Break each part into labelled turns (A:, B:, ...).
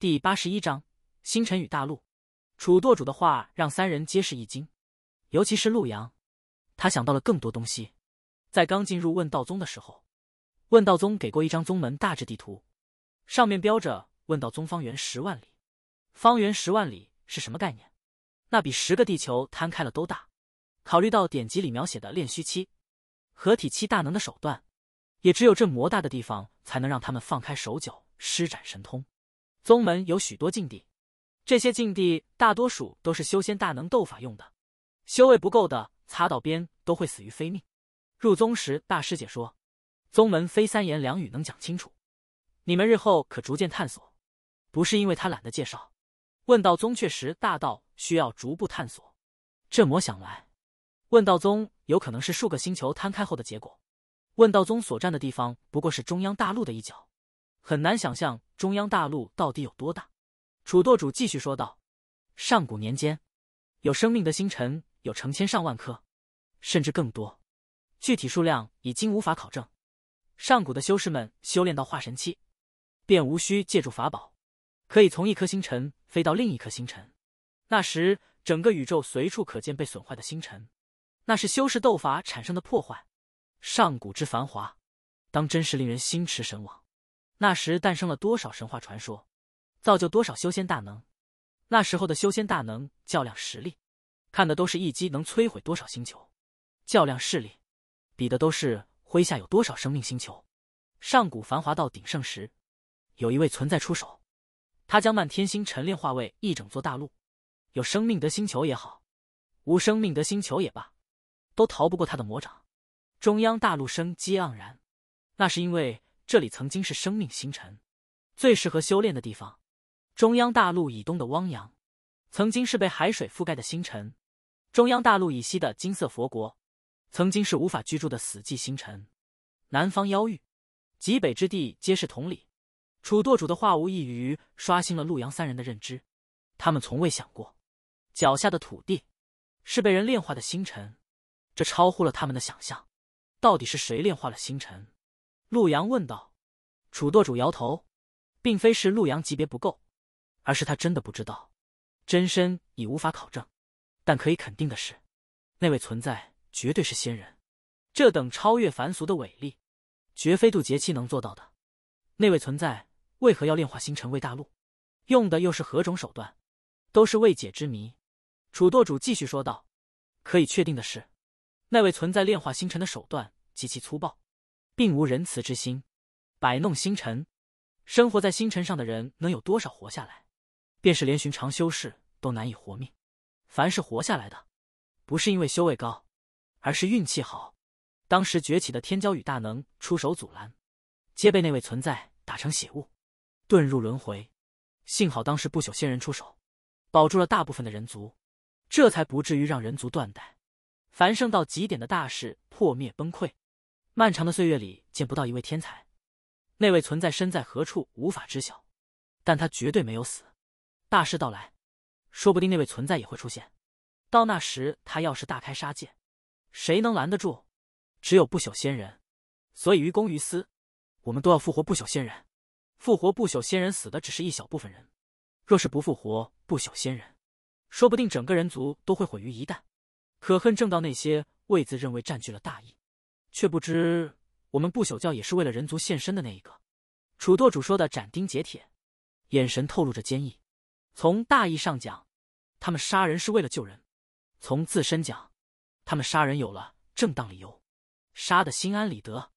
A: 第八十一章星辰与大陆。楚舵主的话让三人皆是一惊，尤其是陆阳，他想到了更多东西。在刚进入问道宗的时候，问道宗给过一张宗门大致地图，上面标着问道宗方圆十万里。方圆十万里是什么概念？那比十个地球摊开了都大。考虑到典籍里描写的炼虚期、合体期大能的手段，也只有这魔大的地方才能让他们放开手脚施展神通。宗门有许多禁地，这些禁地大多数都是修仙大能斗法用的，修为不够的擦到边都会死于非命。入宗时，大师姐说，宗门非三言两语能讲清楚，你们日后可逐渐探索。不是因为他懒得介绍，问道宗确实大道需要逐步探索。这魔想来，问道宗有可能是数个星球摊开后的结果，问道宗所占的地方不过是中央大陆的一角。很难想象中央大陆到底有多大。楚舵主继续说道：“上古年间，有生命的星辰有成千上万颗，甚至更多。具体数量已经无法考证。上古的修士们修炼到化神期，便无需借助法宝，可以从一颗星辰飞到另一颗星辰。那时，整个宇宙随处可见被损坏的星辰，那是修士斗法产生的破坏。上古之繁华，当真是令人心驰神往。”那时诞生了多少神话传说，造就多少修仙大能。那时候的修仙大能较量实力，看的都是一击能摧毁多少星球；较量势力，比的都是麾下有多少生命星球。上古繁华到鼎盛时，有一位存在出手，他将漫天星辰炼化为一整座大陆。有生命得星球也好，无生命得星球也罢，都逃不过他的魔掌。中央大陆生机盎然，那是因为。这里曾经是生命星辰，最适合修炼的地方。中央大陆以东的汪洋，曾经是被海水覆盖的星辰；中央大陆以西的金色佛国，曾经是无法居住的死寂星辰。南方妖域，极北之地，皆是同理。楚舵主的话无异于刷新了陆阳三人的认知。他们从未想过，脚下的土地是被人炼化的星辰，这超乎了他们的想象。到底是谁炼化了星辰？陆阳问道：“楚舵主摇头，并非是陆阳级别不够，而是他真的不知道。真身已无法考证，但可以肯定的是，那位存在绝对是仙人。这等超越凡俗的伟力，绝非渡劫期能做到的。那位存在为何要炼化星辰为大陆？用的又是何种手段？都是未解之谜。”楚舵主继续说道：“可以确定的是，那位存在炼化星辰的手段极其粗暴。”并无仁慈之心，摆弄星辰，生活在星辰上的人能有多少活下来？便是连寻常修士都难以活命。凡是活下来的，不是因为修为高，而是运气好。当时崛起的天骄与大能出手阻拦，皆被那位存在打成血雾，遁入轮回。幸好当时不朽仙人出手，保住了大部分的人族，这才不至于让人族断代。繁盛到极点的大事破灭崩溃。漫长的岁月里，见不到一位天才，那位存在身在何处无法知晓，但他绝对没有死。大事到来，说不定那位存在也会出现。到那时，他要是大开杀戒，谁能拦得住？只有不朽仙人。所以，于公于私，我们都要复活不朽仙人。复活不朽仙人，死的只是一小部分人。若是不复活不朽仙人，说不定整个人族都会毁于一旦。可恨正道那些位子认为占据了大义。却不知，我们不朽教也是为了人族献身的那一个。楚舵主说的斩钉截铁，眼神透露着坚毅。从大义上讲，他们杀人是为了救人；从自身讲，他们杀人有了正当理由，杀的心安理得。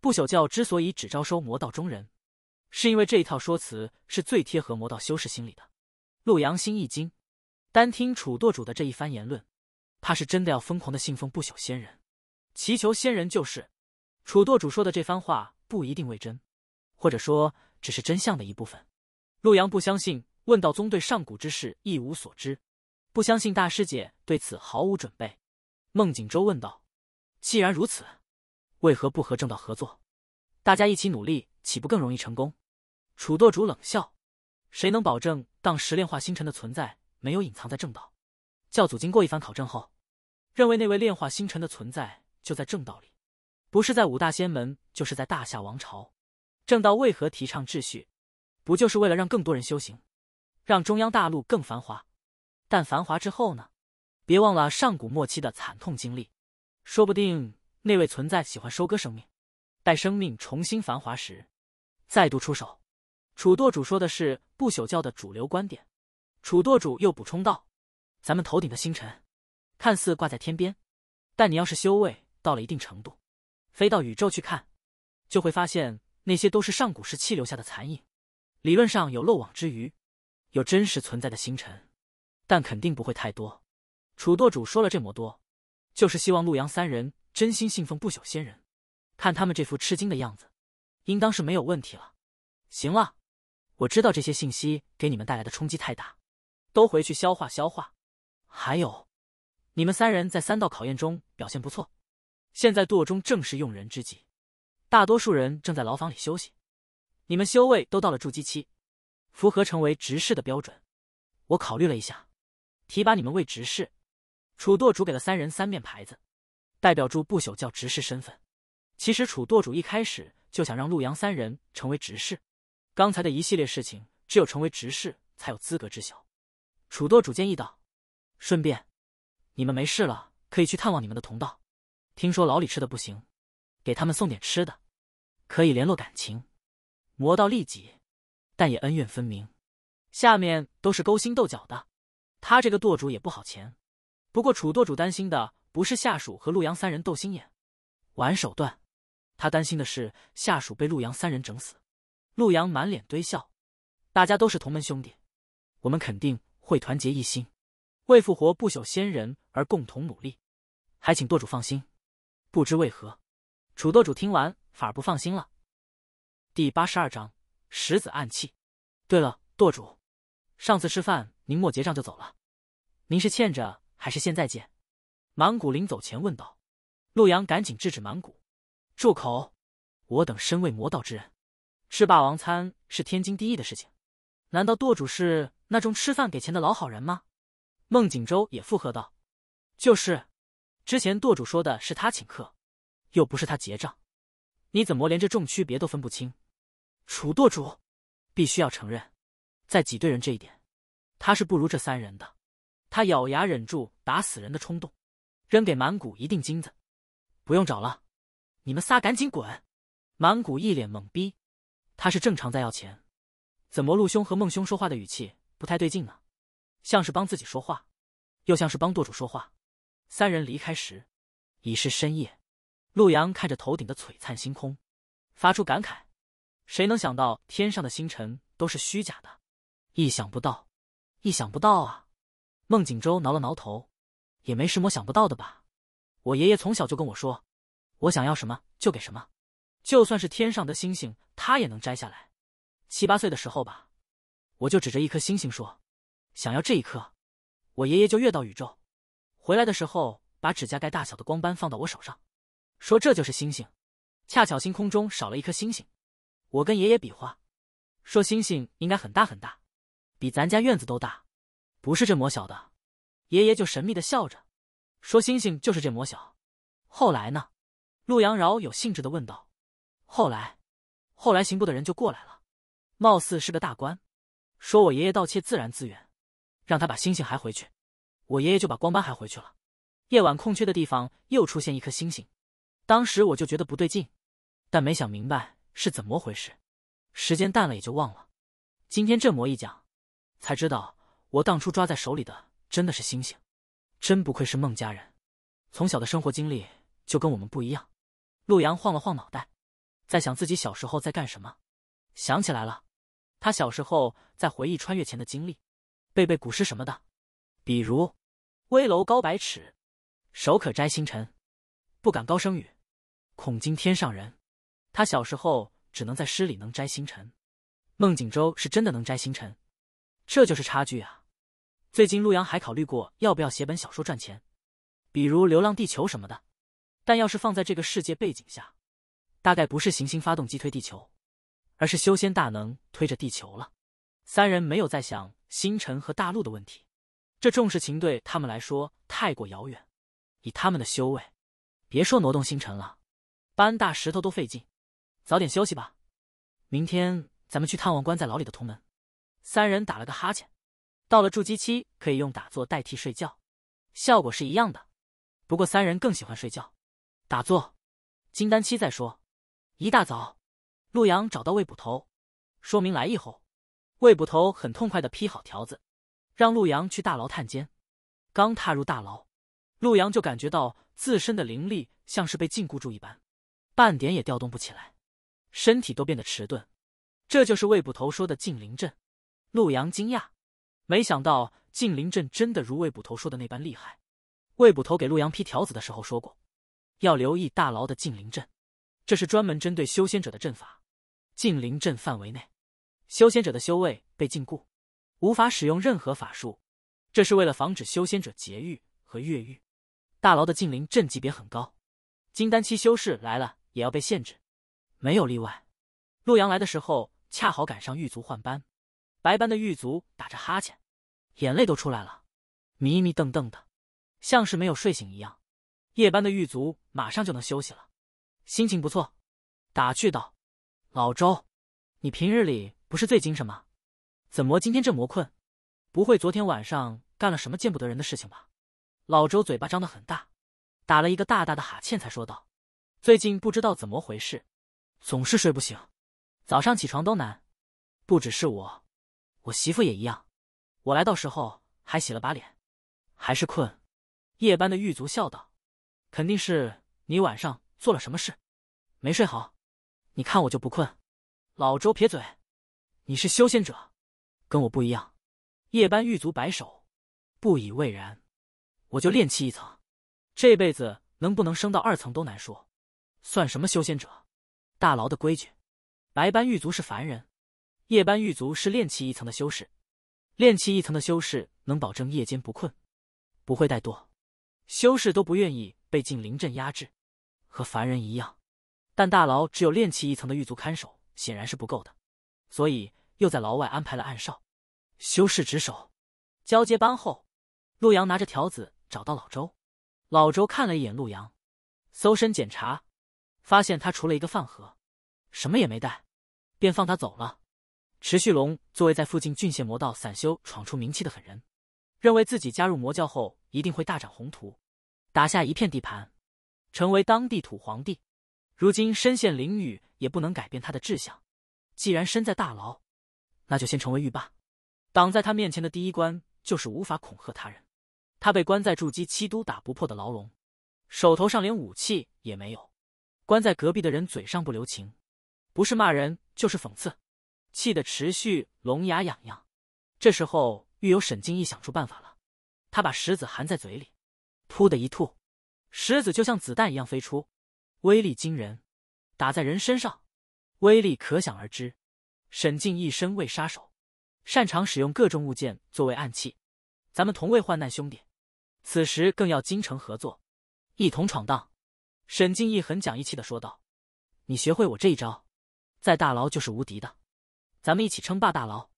A: 不朽教之所以只招收魔道中人，是因为这一套说辞是最贴合魔道修士心理的。陆阳心一惊，单听楚舵主的这一番言论，怕是真的要疯狂的信奉不朽仙人。祈求仙人救世，楚舵主说的这番话不一定为真，或者说只是真相的一部分。陆阳不相信，问道宗对上古之事一无所知，不相信大师姐对此毫无准备。孟景舟问道：“既然如此，为何不和正道合作？大家一起努力，岂不更容易成功？”楚舵主冷笑：“谁能保证当时炼化星辰的存在没有隐藏在正道？”教祖经过一番考证后，认为那位炼化星辰的存在。就在正道里，不是在五大仙门，就是在大夏王朝。正道为何提倡秩序？不就是为了让更多人修行，让中央大陆更繁华？但繁华之后呢？别忘了上古末期的惨痛经历。说不定那位存在喜欢收割生命，待生命重新繁华时，再度出手。楚舵主说的是不朽教的主流观点。楚舵主又补充道：“咱们头顶的星辰，看似挂在天边，但你要是修为。”到了一定程度，飞到宇宙去看，就会发现那些都是上古时期留下的残影。理论上有漏网之鱼，有真实存在的星辰，但肯定不会太多。楚舵主说了这么多，就是希望陆阳三人真心信奉不朽仙人。看他们这副吃惊的样子，应当是没有问题了。行了，我知道这些信息给你们带来的冲击太大，都回去消化消化。还有，你们三人在三道考验中表现不错。现在舵中正是用人之际，大多数人正在牢房里休息。你们修为都到了筑基期，符合成为执事的标准。我考虑了一下，提拔你们为执事。楚舵主给了三人三面牌子，代表住不朽教执事身份。其实楚舵主一开始就想让陆阳三人成为执事。刚才的一系列事情，只有成为执事才有资格知晓。楚舵主建议道：“顺便，你们没事了，可以去探望你们的同道。”听说老李吃的不行，给他们送点吃的，可以联络感情。魔道利己，但也恩怨分明。下面都是勾心斗角的，他这个舵主也不好签。不过楚舵主担心的不是下属和陆阳三人斗心眼、玩手段，他担心的是下属被陆阳三人整死。陆阳满脸堆笑，大家都是同门兄弟，我们肯定会团结一心，为复活不朽仙人而共同努力。还请舵主放心。不知为何，楚舵主听完反而不放心了。第八十二章石子暗器。对了，舵主，上次吃饭您没结账就走了，您是欠着还是现在结？满谷临走前问道。陆阳赶紧制止满谷：“住口！我等身为魔道之人，吃霸王餐是天经地义的事情。难道舵主是那种吃饭给钱的老好人吗？”孟景州也附和道：“就是。”之前舵主说的是他请客，又不是他结账，你怎么连这重区别都分不清？楚舵主，必须要承认，在挤兑人这一点，他是不如这三人的。他咬牙忍住打死人的冲动，扔给满谷一锭金子，不用找了。你们仨赶紧滚！满谷一脸懵逼，他是正常在要钱，怎么陆兄和孟兄说话的语气不太对劲呢？像是帮自己说话，又像是帮舵主说话。三人离开时，已是深夜。陆阳看着头顶的璀璨星空，发出感慨：“谁能想到天上的星辰都是虚假的？意想不到，意想不到啊！”孟景舟挠了挠头：“也没什么想不到的吧？我爷爷从小就跟我说，我想要什么就给什么，就算是天上的星星，他也能摘下来。七八岁的时候吧，我就指着一颗星星说：‘想要这一颗，我爷爷就跃到宇宙。’”回来的时候，把指甲盖大小的光斑放到我手上，说这就是星星。恰巧星空中少了一颗星星，我跟爷爷比划，说星星应该很大很大，比咱家院子都大，不是这模小的。爷爷就神秘的笑着，说星星就是这模小。后来呢？陆阳饶有兴致的问道。后来，后来刑部的人就过来了，貌似是个大官，说我爷爷盗窃自然资源，让他把星星还回去。我爷爷就把光斑还回去了，夜晚空缺的地方又出现一颗星星，当时我就觉得不对劲，但没想明白是怎么回事。时间淡了也就忘了，今天这魔一讲，才知道我当初抓在手里的真的是星星，真不愧是孟家人，从小的生活经历就跟我们不一样。陆阳晃了晃脑袋，在想自己小时候在干什么，想起来了，他小时候在回忆穿越前的经历，背背古诗什么的，比如。危楼高百尺，手可摘星辰。不敢高声语，恐惊天上人。他小时候只能在诗里能摘星辰。孟景州是真的能摘星辰，这就是差距啊！最近陆阳还考虑过要不要写本小说赚钱，比如《流浪地球》什么的。但要是放在这个世界背景下，大概不是行星发动机推地球，而是修仙大能推着地球了。三人没有再想星辰和大陆的问题。这重事情对他们来说太过遥远，以他们的修为，别说挪动星辰了，搬大石头都费劲。早点休息吧，明天咱们去探望关在牢里的同门。三人打了个哈欠，到了筑基期可以用打坐代替睡觉，效果是一样的。不过三人更喜欢睡觉，打坐，金丹期再说。一大早，陆阳找到魏捕头，说明来意后，魏捕头很痛快的批好条子。让陆阳去大牢探监，刚踏入大牢，陆阳就感觉到自身的灵力像是被禁锢住一般，半点也调动不起来，身体都变得迟钝。这就是魏捕头说的禁灵阵。陆阳惊讶，没想到禁灵阵真的如魏捕头说的那般厉害。魏捕头给陆阳批条子的时候说过，要留意大牢的禁灵阵，这是专门针对修仙者的阵法。禁灵阵范围内，修仙者的修为被禁锢。无法使用任何法术，这是为了防止修仙者劫狱和越狱。大牢的禁灵阵级别很高，金丹期修士来了也要被限制，没有例外。陆阳来的时候恰好赶上狱卒换班，白班的狱卒打着哈欠，眼泪都出来了，迷迷瞪瞪的，像是没有睡醒一样。夜班的狱卒马上就能休息了，心情不错，打趣道：“老周，你平日里不是最精神吗？”怎么今天这么困？不会昨天晚上干了什么见不得人的事情吧？老周嘴巴张得很大，打了一个大大的哈欠，才说道：“最近不知道怎么回事，总是睡不醒，早上起床都难。不只是我，我媳妇也一样。我来到时候还洗了把脸，还是困。”夜班的狱卒笑道：“肯定是你晚上做了什么事，没睡好。你看我就不困。”老周撇嘴：“你是修仙者。”跟我不一样，夜班狱卒摆手，不以为然。我就练气一层，这辈子能不能升到二层都难说，算什么修仙者？大牢的规矩，白班狱卒是凡人，夜班狱卒是练气一层的修士。练气一层的修士能保证夜间不困，不会怠惰。修士都不愿意被禁灵阵压制，和凡人一样。但大牢只有练气一层的狱卒看守，显然是不够的，所以。又在牢外安排了暗哨，休士值守，交接班后，陆阳拿着条子找到老周，老周看了一眼陆阳，搜身检查，发现他除了一个饭盒，什么也没带，便放他走了。池旭龙作为在附近郡县魔道散修闯出名气的狠人，认为自己加入魔教后一定会大展宏图，打下一片地盘，成为当地土皇帝。如今身陷囹圄，也不能改变他的志向。既然身在大牢。那就先成为狱霸，挡在他面前的第一关就是无法恐吓他人。他被关在筑基七都打不破的牢笼，手头上连武器也没有。关在隔壁的人嘴上不留情，不是骂人就是讽刺，气得持续龙牙痒痒。这时候，狱友沈静逸想出办法了，他把石子含在嘴里，噗的一吐，石子就像子弹一样飞出，威力惊人，打在人身上，威力可想而知。沈静一身为杀手，擅长使用各种物件作为暗器。咱们同为患难兄弟，此时更要精诚合作，一同闯荡。沈静义很讲义气的说道：“你学会我这一招，在大牢就是无敌的。咱们一起称霸大牢。”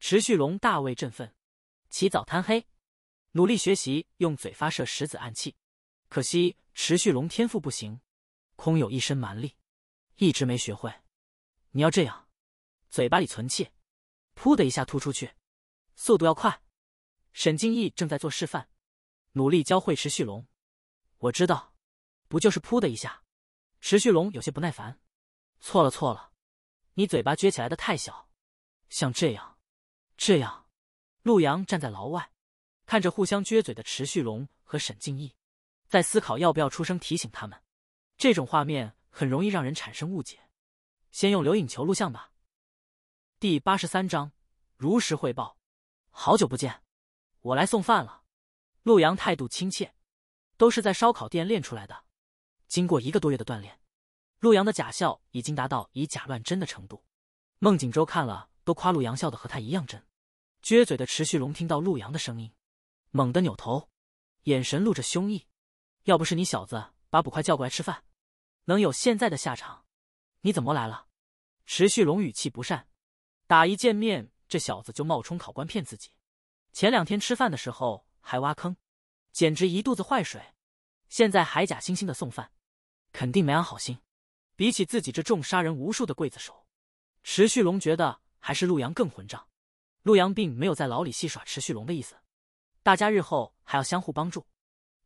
A: 池旭龙大为振奋，起早贪黑，努力学习用嘴发射石子暗器。可惜池旭龙天赋不行，空有一身蛮力，一直没学会。你要这样。嘴巴里存气，噗的一下吐出去，速度要快。沈静义正在做示范，努力教会池旭龙。我知道，不就是噗的一下？池旭龙有些不耐烦。错了错了，你嘴巴撅起来的太小，像这样，这样。陆阳站在牢外，看着互相撅嘴的池旭龙和沈静义，在思考要不要出声提醒他们。这种画面很容易让人产生误解。先用留影球录像吧。第八十三章，如实汇报。好久不见，我来送饭了。陆阳态度亲切，都是在烧烤店练出来的。经过一个多月的锻炼，陆阳的假笑已经达到以假乱真的程度。孟景州看了都夸陆阳笑的和他一样真。撅嘴的池旭龙听到陆阳的声音，猛地扭头，眼神露着凶意。要不是你小子把捕快叫过来吃饭，能有现在的下场？你怎么来了？池旭龙语气不善。打一见面，这小子就冒充考官骗自己。前两天吃饭的时候还挖坑，简直一肚子坏水。现在还假惺惺的送饭，肯定没安好心。比起自己这重杀人无数的刽子手，持旭龙觉得还是陆阳更混账。陆阳并没有在牢里戏耍持旭龙的意思，大家日后还要相互帮助，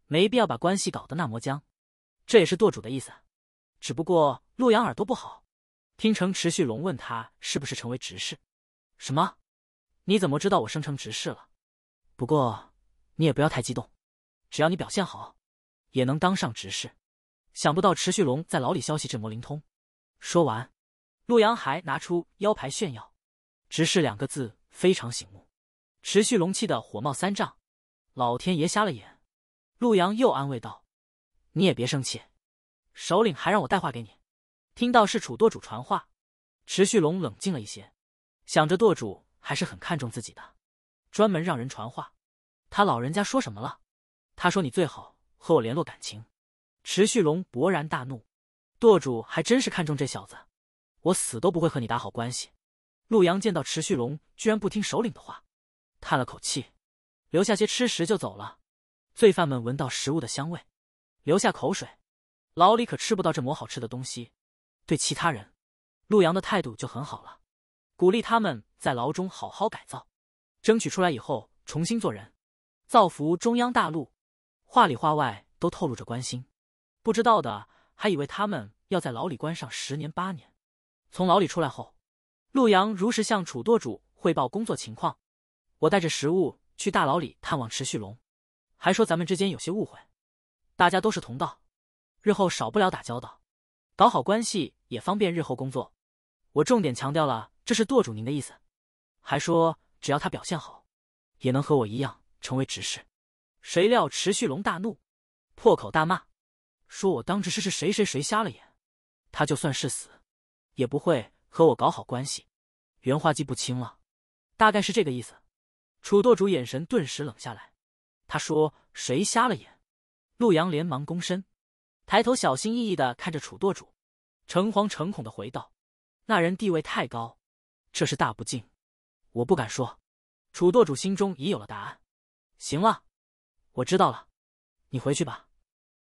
A: 没必要把关系搞得那么僵。这也是舵主的意思，只不过陆阳耳朵不好。听成池旭龙问他是不是成为执事？什么？你怎么知道我升成执事了？不过你也不要太激动，只要你表现好，也能当上执事。想不到池旭龙在牢里消息这么灵通。说完，陆阳还拿出腰牌炫耀，执事两个字非常醒目。池旭龙气得火冒三丈，老天爷瞎了眼。陆阳又安慰道：“你也别生气，首领还让我带话给你。”听到是楚舵主传话，池旭龙冷静了一些，想着舵主还是很看重自己的，专门让人传话。他老人家说什么了？他说你最好和我联络感情。池旭龙勃然大怒，舵主还真是看重这小子，我死都不会和你打好关系。陆阳见到池旭龙居然不听首领的话，叹了口气，留下些吃食就走了。罪犯们闻到食物的香味，流下口水。牢里可吃不到这么好吃的东西。对其他人，陆阳的态度就很好了，鼓励他们在牢中好好改造，争取出来以后重新做人，造福中央大陆。话里话外都透露着关心，不知道的还以为他们要在牢里关上十年八年。从牢里出来后，陆阳如实向楚舵主汇报工作情况。我带着食物去大牢里探望池旭龙，还说咱们之间有些误会，大家都是同道，日后少不了打交道。搞好关系也方便日后工作，我重点强调了这是舵主您的意思，还说只要他表现好，也能和我一样成为执事。谁料池旭龙大怒，破口大骂，说我当执事是谁谁谁瞎了眼，他就算是死，也不会和我搞好关系。原话记不清了，大概是这个意思。楚舵主眼神顿时冷下来，他说谁瞎了眼？陆阳连忙躬身。抬头小心翼翼的看着楚舵主，诚惶诚恐的回道：“那人地位太高，这是大不敬，我不敢说。”楚舵主心中已有了答案。行了，我知道了，你回去吧。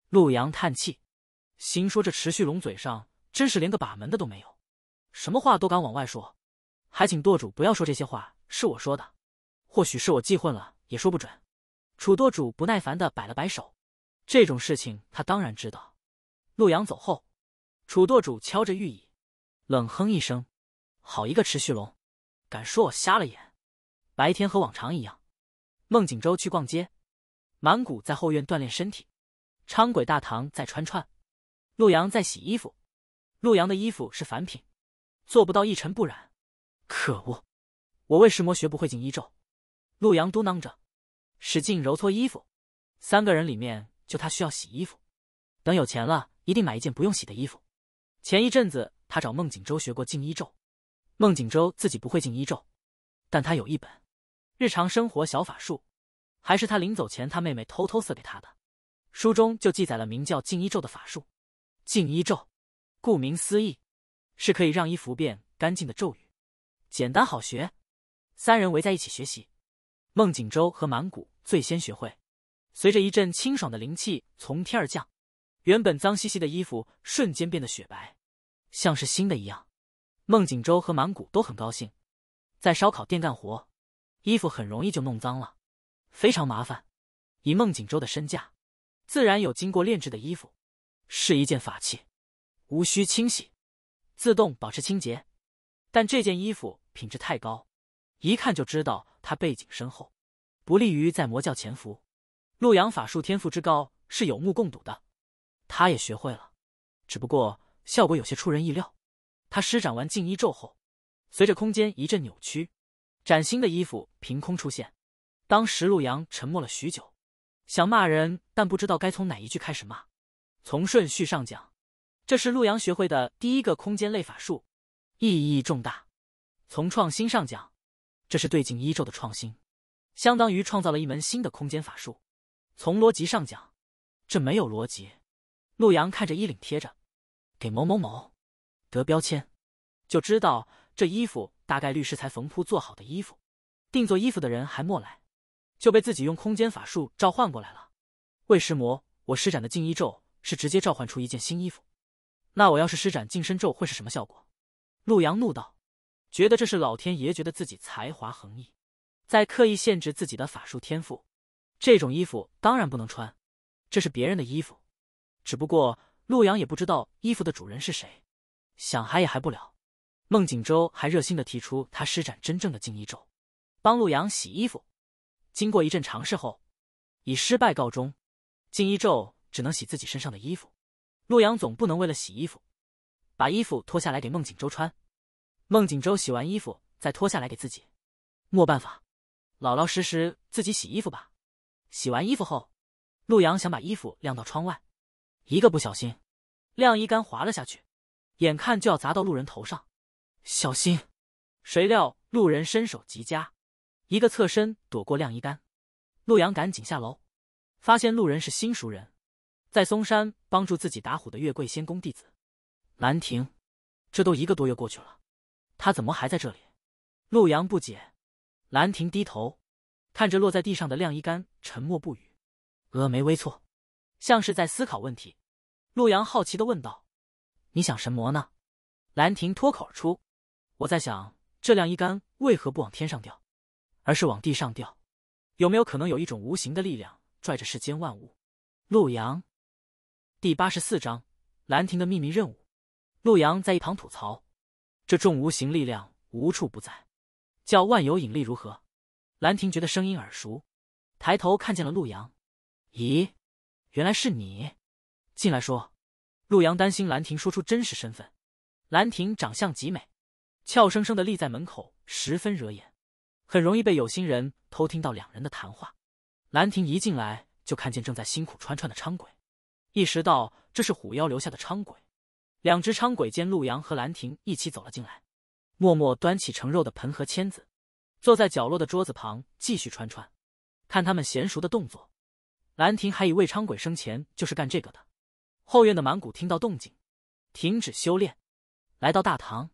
A: 陆阳叹气，心说这池旭龙嘴上真是连个把门的都没有，什么话都敢往外说。还请舵主不要说这些话是我说的，或许是我记混了，也说不准。楚舵主不耐烦的摆了摆手，这种事情他当然知道。陆阳走后，楚舵主敲着玉椅，冷哼一声：“好一个持续龙，敢说我瞎了眼！”白天和往常一样，孟景舟去逛街，满谷在后院锻炼身体，昌鬼大堂在穿串，陆阳在洗衣服。陆阳的衣服是凡品，做不到一尘不染。可恶，我为石魔学不会净衣咒。陆阳嘟囔着，使劲揉搓衣服。三个人里面就他需要洗衣服。等有钱了。一定买一件不用洗的衣服。前一阵子，他找孟景舟学过净衣咒。孟景舟自己不会净衣咒，但他有一本《日常生活小法术》，还是他临走前他妹妹偷偷塞给他的。书中就记载了名叫净衣咒的法术。净衣咒，顾名思义，是可以让衣服变干净的咒语，简单好学。三人围在一起学习，孟景舟和满谷最先学会。随着一阵清爽的灵气从天而降。原本脏兮兮的衣服瞬间变得雪白，像是新的一样。孟景州和满谷都很高兴。在烧烤店干活，衣服很容易就弄脏了，非常麻烦。以孟景州的身价，自然有经过炼制的衣服，是一件法器，无需清洗，自动保持清洁。但这件衣服品质太高，一看就知道它背景深厚，不利于在魔教潜伏。陆阳法术天赋之高是有目共睹的。他也学会了，只不过效果有些出人意料。他施展完静衣咒后，随着空间一阵扭曲，崭新的衣服凭空出现。当时陆阳沉默了许久，想骂人，但不知道该从哪一句开始骂。从顺序上讲，这是陆阳学会的第一个空间类法术，意义重大；从创新上讲，这是对静衣咒的创新，相当于创造了一门新的空间法术；从逻辑上讲，这没有逻辑。陆阳看着衣领贴着，给某某某，得标签，就知道这衣服大概率是才缝铺做好的衣服。定做衣服的人还莫来，就被自己用空间法术召唤过来了。魏师魔，我施展的净衣咒是直接召唤出一件新衣服。那我要是施展净身咒会是什么效果？陆阳怒道，觉得这是老天爷觉得自己才华横溢，在刻意限制自己的法术天赋。这种衣服当然不能穿，这是别人的衣服。只不过陆阳也不知道衣服的主人是谁，想还也还不了。孟景舟还热心的提出他施展真正的净衣咒，帮陆阳洗衣服。经过一阵尝试后，以失败告终。净衣咒只能洗自己身上的衣服。陆阳总不能为了洗衣服，把衣服脱下来给孟景舟穿。孟景舟洗完衣服再脱下来给自己。没办法，老老实实自己洗衣服吧。洗完衣服后，陆阳想把衣服晾到窗外。一个不小心，晾衣杆滑了下去，眼看就要砸到路人头上，小心！谁料路人身手极佳，一个侧身躲过晾衣杆。陆阳赶紧下楼，发现路人是新熟人，在嵩山帮助自己打虎的月桂仙宫弟子兰亭。这都一个多月过去了，他怎么还在这里？陆阳不解。兰亭低头看着落在地上的晾衣杆，沉默不语，峨眉微蹙，像是在思考问题。陆阳好奇的问道：“你想什么呢？”兰亭脱口而出：“我在想，这晾衣杆为何不往天上掉，而是往地上掉？有没有可能有一种无形的力量拽着世间万物？”陆阳第八十四章兰亭的秘密任务。陆阳在一旁吐槽：“这重无形力量无处不在，叫万有引力如何？”兰亭觉得声音耳熟，抬头看见了陆阳：“咦，原来是你。”进来说，陆阳担心兰亭说出真实身份。兰亭长相极美，俏生生的立在门口，十分惹眼，很容易被有心人偷听到两人的谈话。兰亭一进来就看见正在辛苦穿串的昌鬼，意识到这是虎妖留下的昌鬼。两只昌鬼见陆阳和兰亭一起走了进来，默默端起盛肉的盆和签子，坐在角落的桌子旁继续穿串。看他们娴熟的动作，兰亭还以为昌鬼生前就是干这个的。后院的满谷听到动静，停止修炼，来到大堂。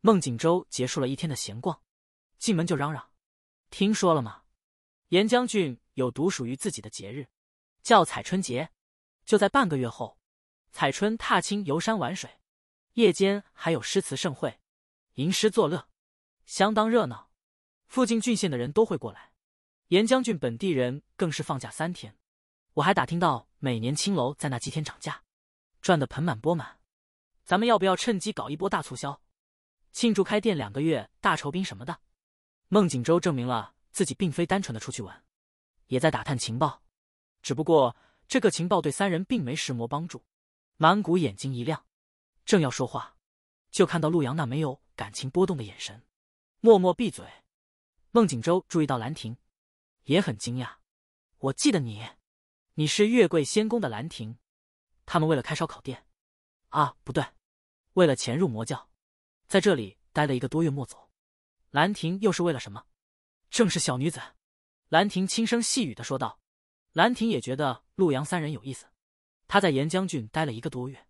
A: 孟景州结束了一天的闲逛，进门就嚷嚷：“听说了吗？严将军有独属于自己的节日，叫采春节，就在半个月后。采春踏青、游山玩水，夜间还有诗词盛会，吟诗作乐，相当热闹。附近郡县的人都会过来，严将军本地人更是放假三天。我还打听到，每年青楼在那几天涨价。”赚得盆满钵满，咱们要不要趁机搞一波大促销，庆祝开店两个月大酬宾什么的？孟景舟证明了自己并非单纯的出去玩，也在打探情报，只不过这个情报对三人并没什魔帮助。满谷眼睛一亮，正要说话，就看到陆阳那没有感情波动的眼神，默默闭嘴。孟景舟注意到兰亭，也很惊讶，我记得你，你是月桂仙宫的兰亭。他们为了开烧烤店，啊，不对，为了潜入魔教，在这里待了一个多月莫走。兰亭又是为了什么？正是小女子。兰亭轻声细语的说道。兰亭也觉得陆阳三人有意思。他在严将军待了一个多月，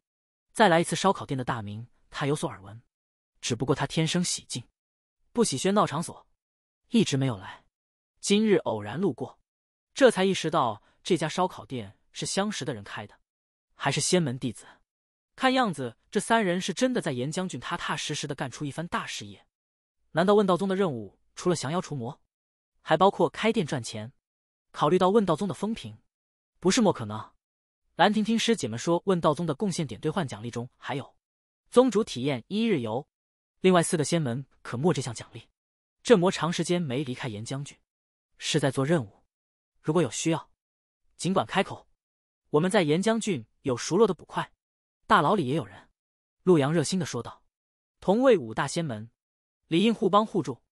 A: 再来一次烧烤店的大名，他有所耳闻。只不过他天生喜静，不喜喧闹场所，一直没有来。今日偶然路过，这才意识到这家烧烤店是相识的人开的。还是仙门弟子，看样子这三人是真的在严将军踏踏实实的干出一番大事业。难道问道宗的任务除了降妖除魔，还包括开店赚钱？考虑到问道宗的风评，不是莫可能。兰亭听师姐们说，问道宗的贡献点兑换奖励中还有宗主体验一日游，另外四个仙门可莫这项奖励。这魔长时间没离开严将军，是在做任务。如果有需要，尽管开口，我们在严将军。有熟络的捕快，大牢里也有人。陆阳热心的说道：“同为五大仙门，理应互帮互助。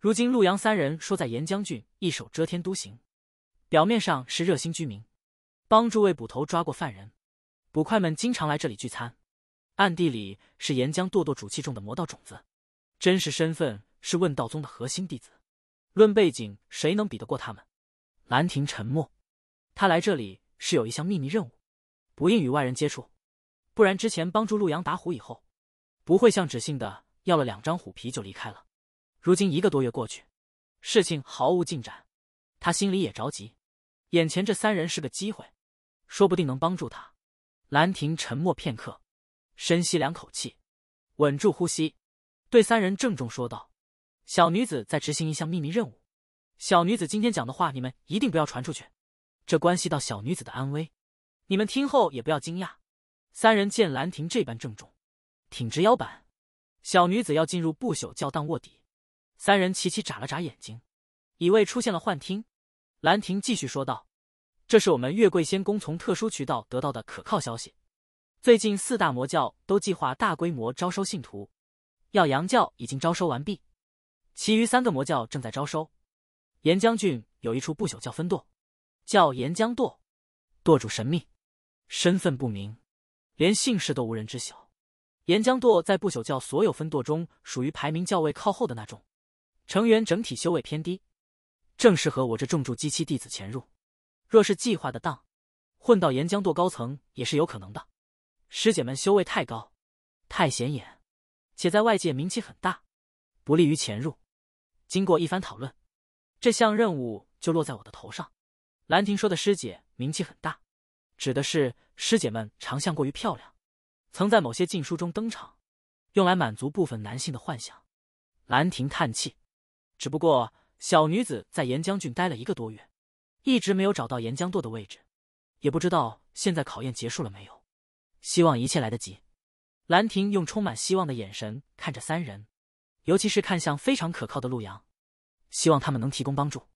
A: 如今陆阳三人说在岩将军一手遮天督行，表面上是热心居民，帮助魏捕头抓过犯人，捕快们经常来这里聚餐。暗地里是岩浆堕堕主气中的魔道种子，真实身份是问道宗的核心弟子。论背景，谁能比得过他们？”兰亭沉默，他来这里是有一项秘密任务。不应与外人接触，不然之前帮助陆阳打虎以后，不会像指信的要了两张虎皮就离开了。如今一个多月过去，事情毫无进展，他心里也着急。眼前这三人是个机会，说不定能帮助他。兰亭沉默片刻，深吸两口气，稳住呼吸，对三人郑重说道：“小女子在执行一项秘密任务，小女子今天讲的话，你们一定不要传出去，这关系到小女子的安危。”你们听后也不要惊讶。三人见兰亭这般郑重，挺直腰板。小女子要进入不朽教当卧底。三人齐齐眨了眨眼睛，以为出现了幻听。兰亭继续说道：“这是我们月桂仙宫从特殊渠道得到的可靠消息。最近四大魔教都计划大规模招收信徒，耀阳教已经招收完毕，其余三个魔教正在招收。岩将军有一处不朽教分舵，叫岩浆舵，舵主神秘。”身份不明，连姓氏都无人知晓。岩浆舵在不朽教所有分舵中属于排名较位靠后的那种，成员整体修为偏低，正适合我这重筑基期弟子潜入。若是计划得当，混到岩浆舵高层也是有可能的。师姐们修为太高，太显眼，且在外界名气很大，不利于潜入。经过一番讨论，这项任务就落在我的头上。兰亭说的师姐名气很大。指的是师姐们长相过于漂亮，曾在某些禁书中登场，用来满足部分男性的幻想。兰亭叹气，只不过小女子在岩将军待了一个多月，一直没有找到岩浆舵的位置，也不知道现在考验结束了没有。希望一切来得及。兰亭用充满希望的眼神看着三人，尤其是看向非常可靠的陆阳，希望他们能提供帮助。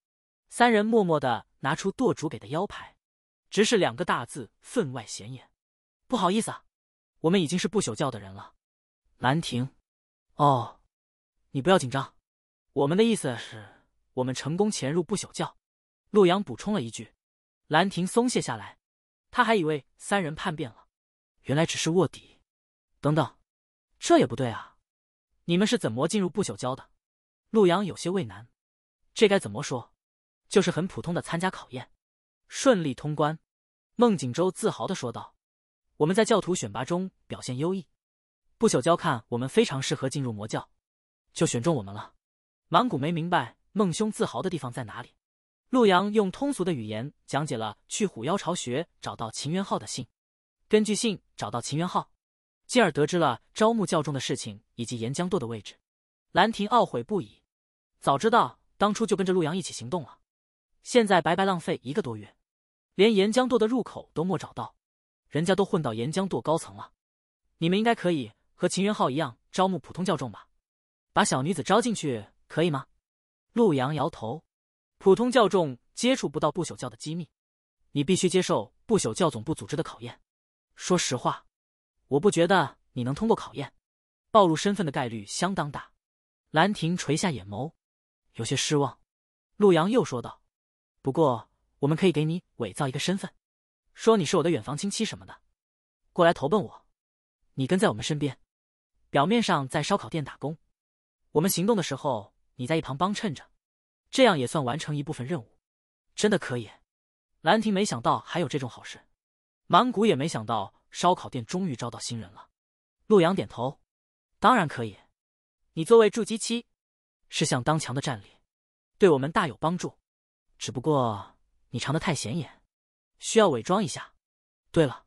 A: 三人默默的拿出舵主给的腰牌。“直视”两个大字分外显眼。不好意思啊，我们已经是不朽教的人了。兰亭，哦，你不要紧张。我们的意思是我们成功潜入不朽教。陆阳补充了一句。兰亭松懈下来，他还以为三人叛变了，原来只是卧底。等等，这也不对啊，你们是怎么进入不朽教的？陆阳有些为难，这该怎么说？就是很普通的参加考验。顺利通关，孟景舟自豪的说道：“我们在教徒选拔中表现优异，不朽教看我们非常适合进入魔教，就选中我们了。”满谷没明白孟兄自豪的地方在哪里。陆阳用通俗的语言讲解了去虎妖巢穴找到秦元昊的信，根据信找到秦元昊，进而得知了招募教众的事情以及岩浆舵的位置。兰亭懊悔不已，早知道当初就跟着陆阳一起行动了，现在白白浪费一个多月。连岩浆舵的入口都没找到，人家都混到岩浆舵高层了，你们应该可以和秦元浩一样招募普通教众吧？把小女子招进去可以吗？陆阳摇头，普通教众接触不到不朽教的机密，你必须接受不朽教总部组织的考验。说实话，我不觉得你能通过考验，暴露身份的概率相当大。兰亭垂下眼眸，有些失望。陆阳又说道：“不过。”我们可以给你伪造一个身份，说你是我的远房亲戚什么的，过来投奔我。你跟在我们身边，表面上在烧烤店打工，我们行动的时候你在一旁帮衬着，这样也算完成一部分任务。真的可以？兰亭没想到还有这种好事，满谷也没想到烧烤店终于招到新人了。陆阳点头，当然可以。你作为筑基期，是相当强的战力，对我们大有帮助。只不过。你藏的太显眼，需要伪装一下。对了，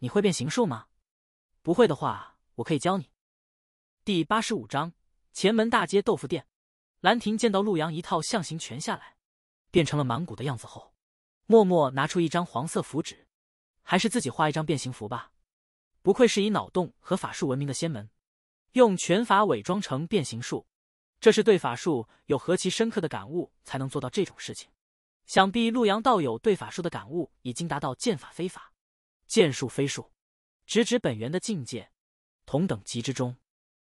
A: 你会变形术吗？不会的话，我可以教你。第八十五章前门大街豆腐店。兰亭见到陆阳一套象形拳下来，变成了满古的样子后，默默拿出一张黄色符纸，还是自己画一张变形符吧。不愧是以脑洞和法术闻名的仙门，用拳法伪装成变形术，这是对法术有何其深刻的感悟才能做到这种事情。想必陆阳道友对法术的感悟已经达到剑法非法，剑术非术，直指本源的境界。同等级之中，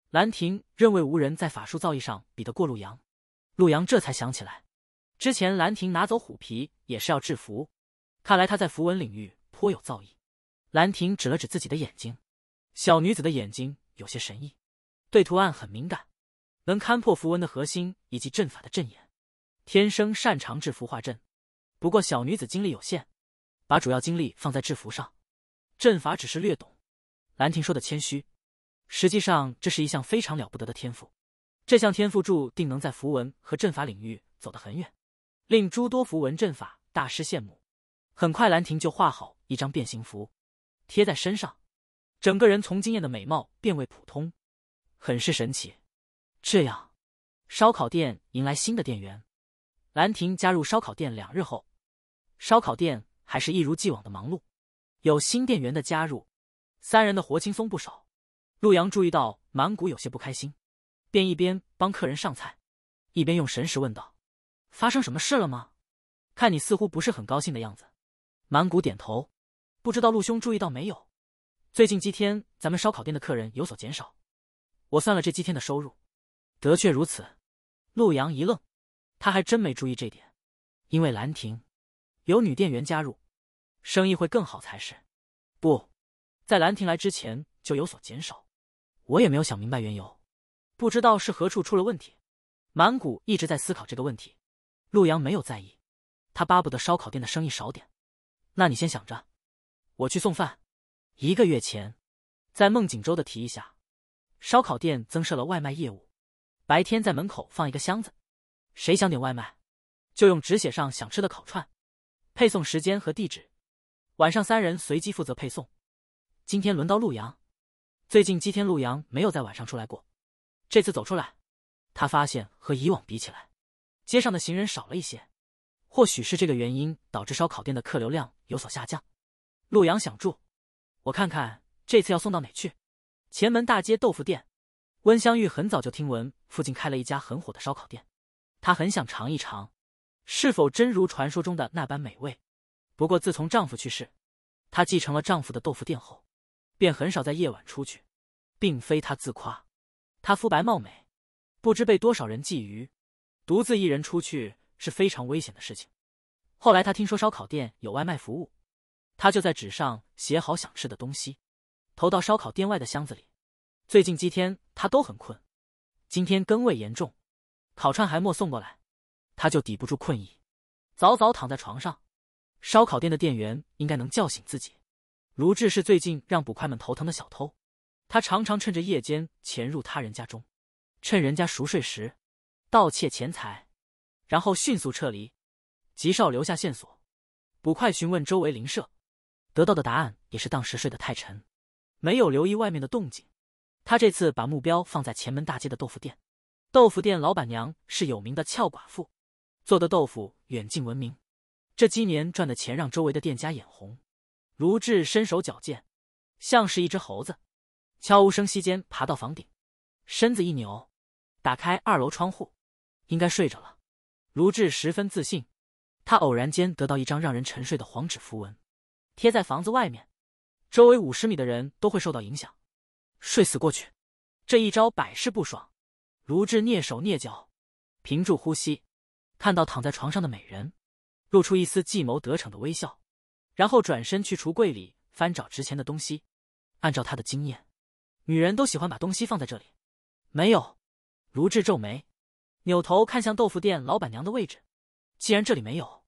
A: 兰亭认为无人在法术造诣上比得过陆阳。陆阳这才想起来，之前兰亭拿走虎皮也是要制符，看来他在符文领域颇有造诣。兰亭指了指自己的眼睛，小女子的眼睛有些神异，对图案很敏感，能勘破符文的核心以及阵法的阵眼，天生擅长制符化阵。不过小女子精力有限，把主要精力放在制服上，阵法只是略懂。兰亭说的谦虚，实际上这是一项非常了不得的天赋。这项天赋注定能在符文和阵法领域走得很远，令诸多符文阵法大师羡慕。很快，兰亭就画好一张变形符，贴在身上，整个人从惊艳的美貌变为普通，很是神奇。这样，烧烤店迎来新的店员。兰亭加入烧烤店两日后。烧烤店还是一如既往的忙碌，有新店员的加入，三人的活轻松不少。陆阳注意到满谷有些不开心，便一边帮客人上菜，一边用神识问道：“发生什么事了吗？看你似乎不是很高兴的样子。”满谷点头，不知道陆兄注意到没有，最近几天咱们烧烤店的客人有所减少，我算了这几天的收入，得确如此。陆阳一愣，他还真没注意这点，因为兰亭。有女店员加入，生意会更好才是。不，在兰亭来之前就有所减少，我也没有想明白缘由，不知道是何处出了问题。满谷一直在思考这个问题。陆阳没有在意，他巴不得烧烤店的生意少点。那你先想着，我去送饭。一个月前，在孟景州的提议下，烧烤店增设了外卖业务，白天在门口放一个箱子，谁想点外卖，就用纸写上想吃的烤串。配送时间和地址，晚上三人随机负责配送。今天轮到陆阳，最近几天陆阳没有在晚上出来过。这次走出来，他发现和以往比起来，街上的行人少了一些，或许是这个原因导致烧烤店的客流量有所下降。陆阳想住，我看看这次要送到哪去。前门大街豆腐店，温香玉很早就听闻附近开了一家很火的烧烤店，他很想尝一尝。是否真如传说中的那般美味？不过自从丈夫去世，她继承了丈夫的豆腐店后，便很少在夜晚出去，并非她自夸。她肤白貌美，不知被多少人觊觎，独自一人出去是非常危险的事情。后来她听说烧烤店有外卖服务，她就在纸上写好想吃的东西，投到烧烤店外的箱子里。最近几天她都很困，今天更胃严重，烤串还没送过来。他就抵不住困意，早早躺在床上。烧烤店的店员应该能叫醒自己。卢志是最近让捕快们头疼的小偷，他常常趁着夜间潜入他人家中，趁人家熟睡时盗窃钱财，然后迅速撤离，吉少留下线索。捕快询问周围邻舍，得到的答案也是当时睡得太沉，没有留意外面的动静。他这次把目标放在前门大街的豆腐店，豆腐店老板娘是有名的俏寡妇。做的豆腐远近闻名，这鸡年赚的钱让周围的店家眼红。卢志身手矫健，像是一只猴子，悄无声息间爬到房顶，身子一扭，打开二楼窗户，应该睡着了。卢志十分自信，他偶然间得到一张让人沉睡的黄纸符文，贴在房子外面，周围五十米的人都会受到影响，睡死过去。这一招百试不爽。卢志蹑手蹑脚，屏住呼吸。看到躺在床上的美人，露出一丝计谋得逞的微笑，然后转身去橱柜里翻找值钱的东西。按照他的经验，女人都喜欢把东西放在这里。没有，卢志皱眉，扭头看向豆腐店老板娘的位置。既然这里没有，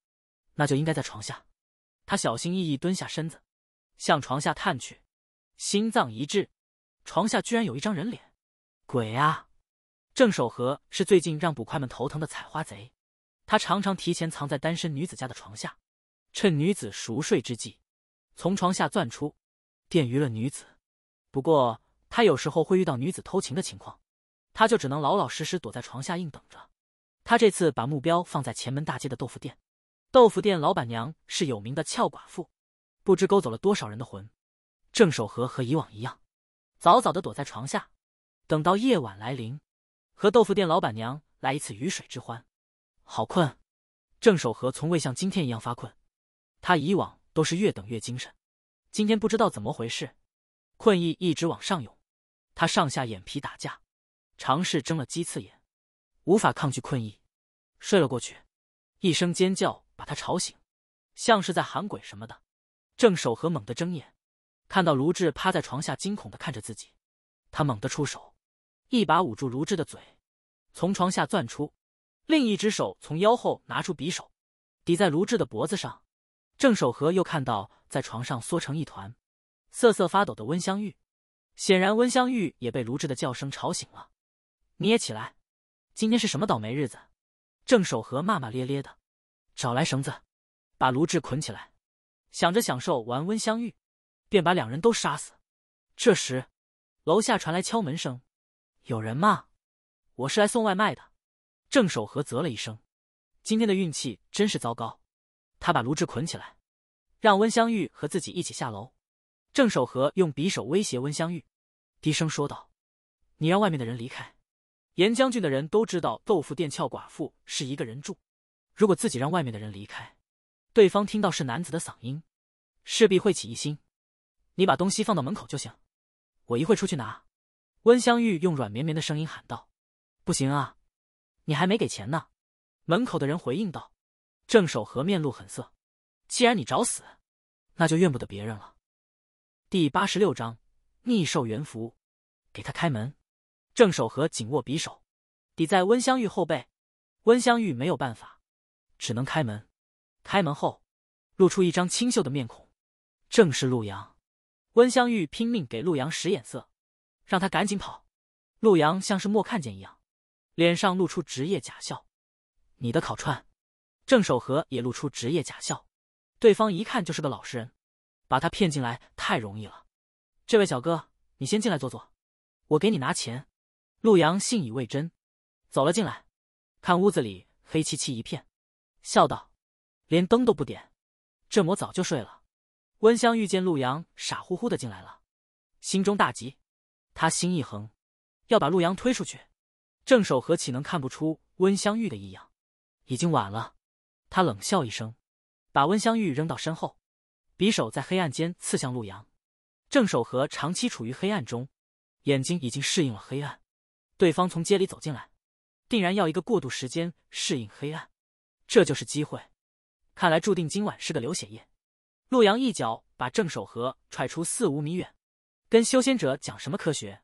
A: 那就应该在床下。他小心翼翼蹲下身子，向床下探去，心脏一滞，床下居然有一张人脸！鬼啊！郑守和是最近让捕快们头疼的采花贼。他常常提前藏在单身女子家的床下，趁女子熟睡之际，从床下钻出，电娱了女子。不过，他有时候会遇到女子偷情的情况，他就只能老老实实躲在床下硬等着。他这次把目标放在前门大街的豆腐店，豆腐店老板娘是有名的俏寡妇，不知勾走了多少人的魂。郑守和和以往一样，早早的躲在床下，等到夜晚来临，和豆腐店老板娘来一次鱼水之欢。好困，郑守和从未像今天一样发困，他以往都是越等越精神，今天不知道怎么回事，困意一直往上涌，他上下眼皮打架，尝试睁了鸡次眼，无法抗拒困意，睡了过去。一声尖叫把他吵醒，像是在喊鬼什么的，郑守和猛地睁眼，看到卢志趴在床下惊恐的看着自己，他猛地出手，一把捂住卢志的嘴，从床下钻出。另一只手从腰后拿出匕首，抵在卢志的脖子上。郑守和又看到在床上缩成一团、瑟瑟发抖的温香玉，显然温香玉也被卢志的叫声吵醒了。你也起来，今天是什么倒霉日子？郑守和骂骂咧咧的，找来绳子，把卢志捆起来，想着享受完温香玉，便把两人都杀死。这时，楼下传来敲门声，有人吗？我是来送外卖的。郑守和啧了一声，今天的运气真是糟糕。他把卢志捆起来，让温香玉和自己一起下楼。郑守和用匕首威胁温香玉，低声说道：“你让外面的人离开。”严将军的人都知道豆腐店俏寡妇是一个人住，如果自己让外面的人离开，对方听到是男子的嗓音，势必会起疑心。你把东西放到门口就行，我一会出去拿。”温香玉用软绵绵的声音喊道：“不行啊！”你还没给钱呢，门口的人回应道。郑守和面露狠色，既然你找死，那就怨不得别人了。第八十六章逆兽元符，给他开门。郑守和紧握匕首，抵在温香玉后背。温香玉没有办法，只能开门。开门后，露出一张清秀的面孔，正是陆阳。温香玉拼命给陆阳使眼色，让他赶紧跑。陆阳像是没看见一样。脸上露出职业假笑，你的烤串，郑守和也露出职业假笑，对方一看就是个老实人，把他骗进来太容易了。这位小哥，你先进来坐坐，我给你拿钱。陆阳信以为真，走了进来，看屋子里黑漆漆一片，笑道，连灯都不点，这魔早就睡了。温香遇见陆阳傻乎乎的进来了，心中大急，他心一横，要把陆阳推出去。郑守和岂能看不出温香玉的异样？已经晚了，他冷笑一声，把温香玉扔到身后，匕首在黑暗间刺向陆阳。郑守和长期处于黑暗中，眼睛已经适应了黑暗。对方从街里走进来，定然要一个过渡时间适应黑暗，这就是机会。看来注定今晚是个流血夜。陆阳一脚把郑守和踹出四五米远。跟修仙者讲什么科学？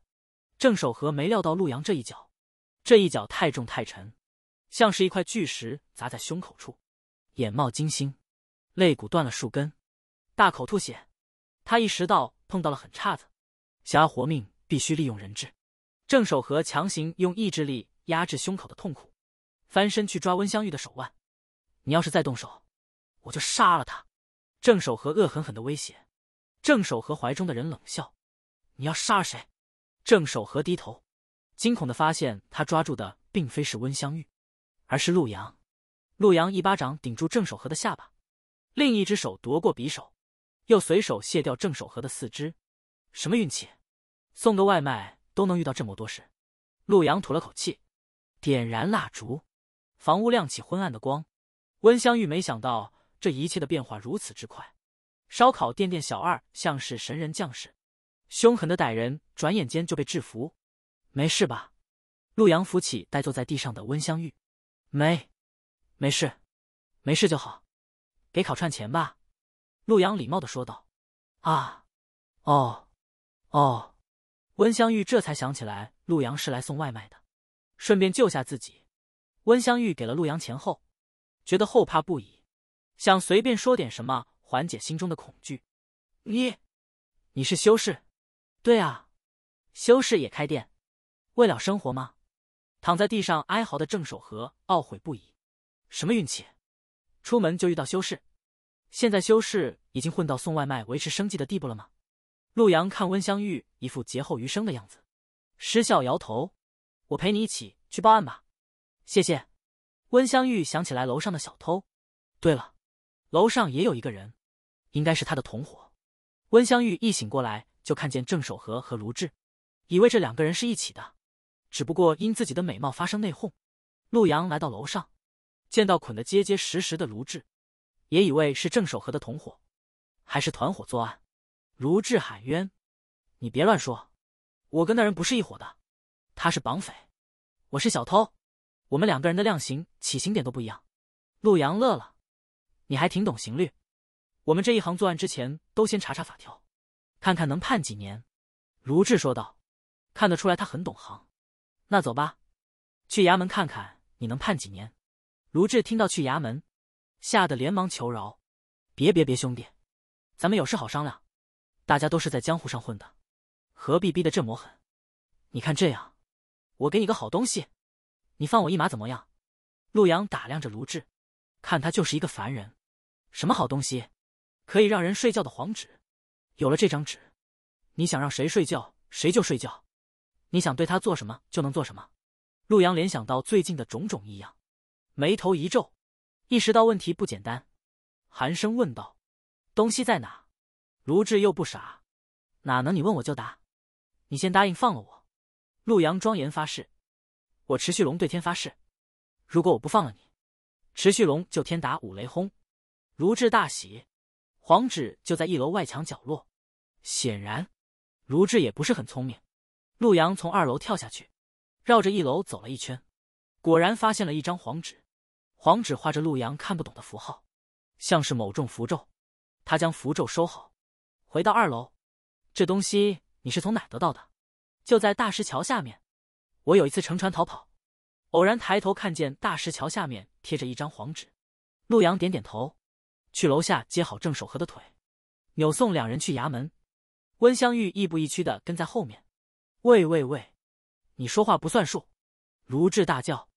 A: 郑守和没料到陆阳这一脚。这一脚太重太沉，像是一块巨石砸在胸口处，眼冒金星，肋骨断了数根，大口吐血。他意识到碰到了狠岔子，想要活命必须利用人质。郑守和强行用意志力压制胸口的痛苦，翻身去抓温香玉的手腕。你要是再动手，我就杀了他。郑守和恶狠狠的威胁。郑守和怀中的人冷笑：“你要杀了谁？”郑守和低头。惊恐的发现，他抓住的并非是温香玉，而是陆阳。陆阳一巴掌顶住郑守和的下巴，另一只手夺过匕首，又随手卸掉郑守和的四肢。什么运气，送个外卖都能遇到这么多事。陆阳吐了口气，点燃蜡烛，房屋亮起昏暗的光。温香玉没想到这一切的变化如此之快。烧烤店店小二像是神人将士，凶狠的歹人转眼间就被制服。没事吧？陆阳扶起呆坐在地上的温香玉，没，没事，没事就好。给烤串钱吧。陆阳礼貌的说道。啊，哦，哦。温香玉这才想起来陆阳是来送外卖的，顺便救下自己。温香玉给了陆阳钱后，觉得后怕不已，想随便说点什么缓解心中的恐惧。你，你是修士？对啊，修士也开店。为了生活吗？躺在地上哀嚎的郑守和懊悔不已。什么运气，出门就遇到修士。现在修士已经混到送外卖维持生计的地步了吗？陆阳看温香玉一副劫后余生的样子，失笑摇头。我陪你一起去报案吧。谢谢。温香玉想起来楼上的小偷。对了，楼上也有一个人，应该是他的同伙。温香玉一醒过来就看见郑守和和卢志，以为这两个人是一起的。只不过因自己的美貌发生内讧，陆阳来到楼上，见到捆得结结实实的卢志，也以为是郑守和的同伙，还是团伙作案。卢志喊冤：“你别乱说，我跟那人不是一伙的，他是绑匪，我是小偷，我们两个人的量刑起刑点都不一样。”陆阳乐了：“你还挺懂刑律，我们这一行作案之前都先查查法条，看看能判几年。”卢志说道：“看得出来，他很懂行。”那走吧，去衙门看看你能判几年。卢志听到去衙门，吓得连忙求饶：“别别别，兄弟，咱们有事好商量。大家都是在江湖上混的，何必逼得这么狠？你看这样，我给你个好东西，你放我一马怎么样？”陆阳打量着卢志，看他就是一个凡人。什么好东西？可以让人睡觉的黄纸。有了这张纸，你想让谁睡觉，谁就睡觉。你想对他做什么就能做什么。陆阳联想到最近的种种异样，眉头一皱，意识到问题不简单，寒声问道：“东西在哪？”卢志又不傻，哪能你问我就答？你先答应放了我。陆阳庄严发誓：“我持续龙对天发誓，如果我不放了你，持续龙就天打五雷轰。”卢志大喜，黄纸就在一楼外墙角落。显然，卢志也不是很聪明。陆阳从二楼跳下去，绕着一楼走了一圈，果然发现了一张黄纸，黄纸画着陆阳看不懂的符号，像是某种符咒。他将符咒收好，回到二楼。这东西你是从哪得到的？就在大石桥下面。我有一次乘船逃跑，偶然抬头看见大石桥下面贴着一张黄纸。陆阳点点头，去楼下接好郑守和的腿，扭送两人去衙门。温香玉亦步亦趋的跟在后面。喂喂喂，你说话不算数！卢志大叫。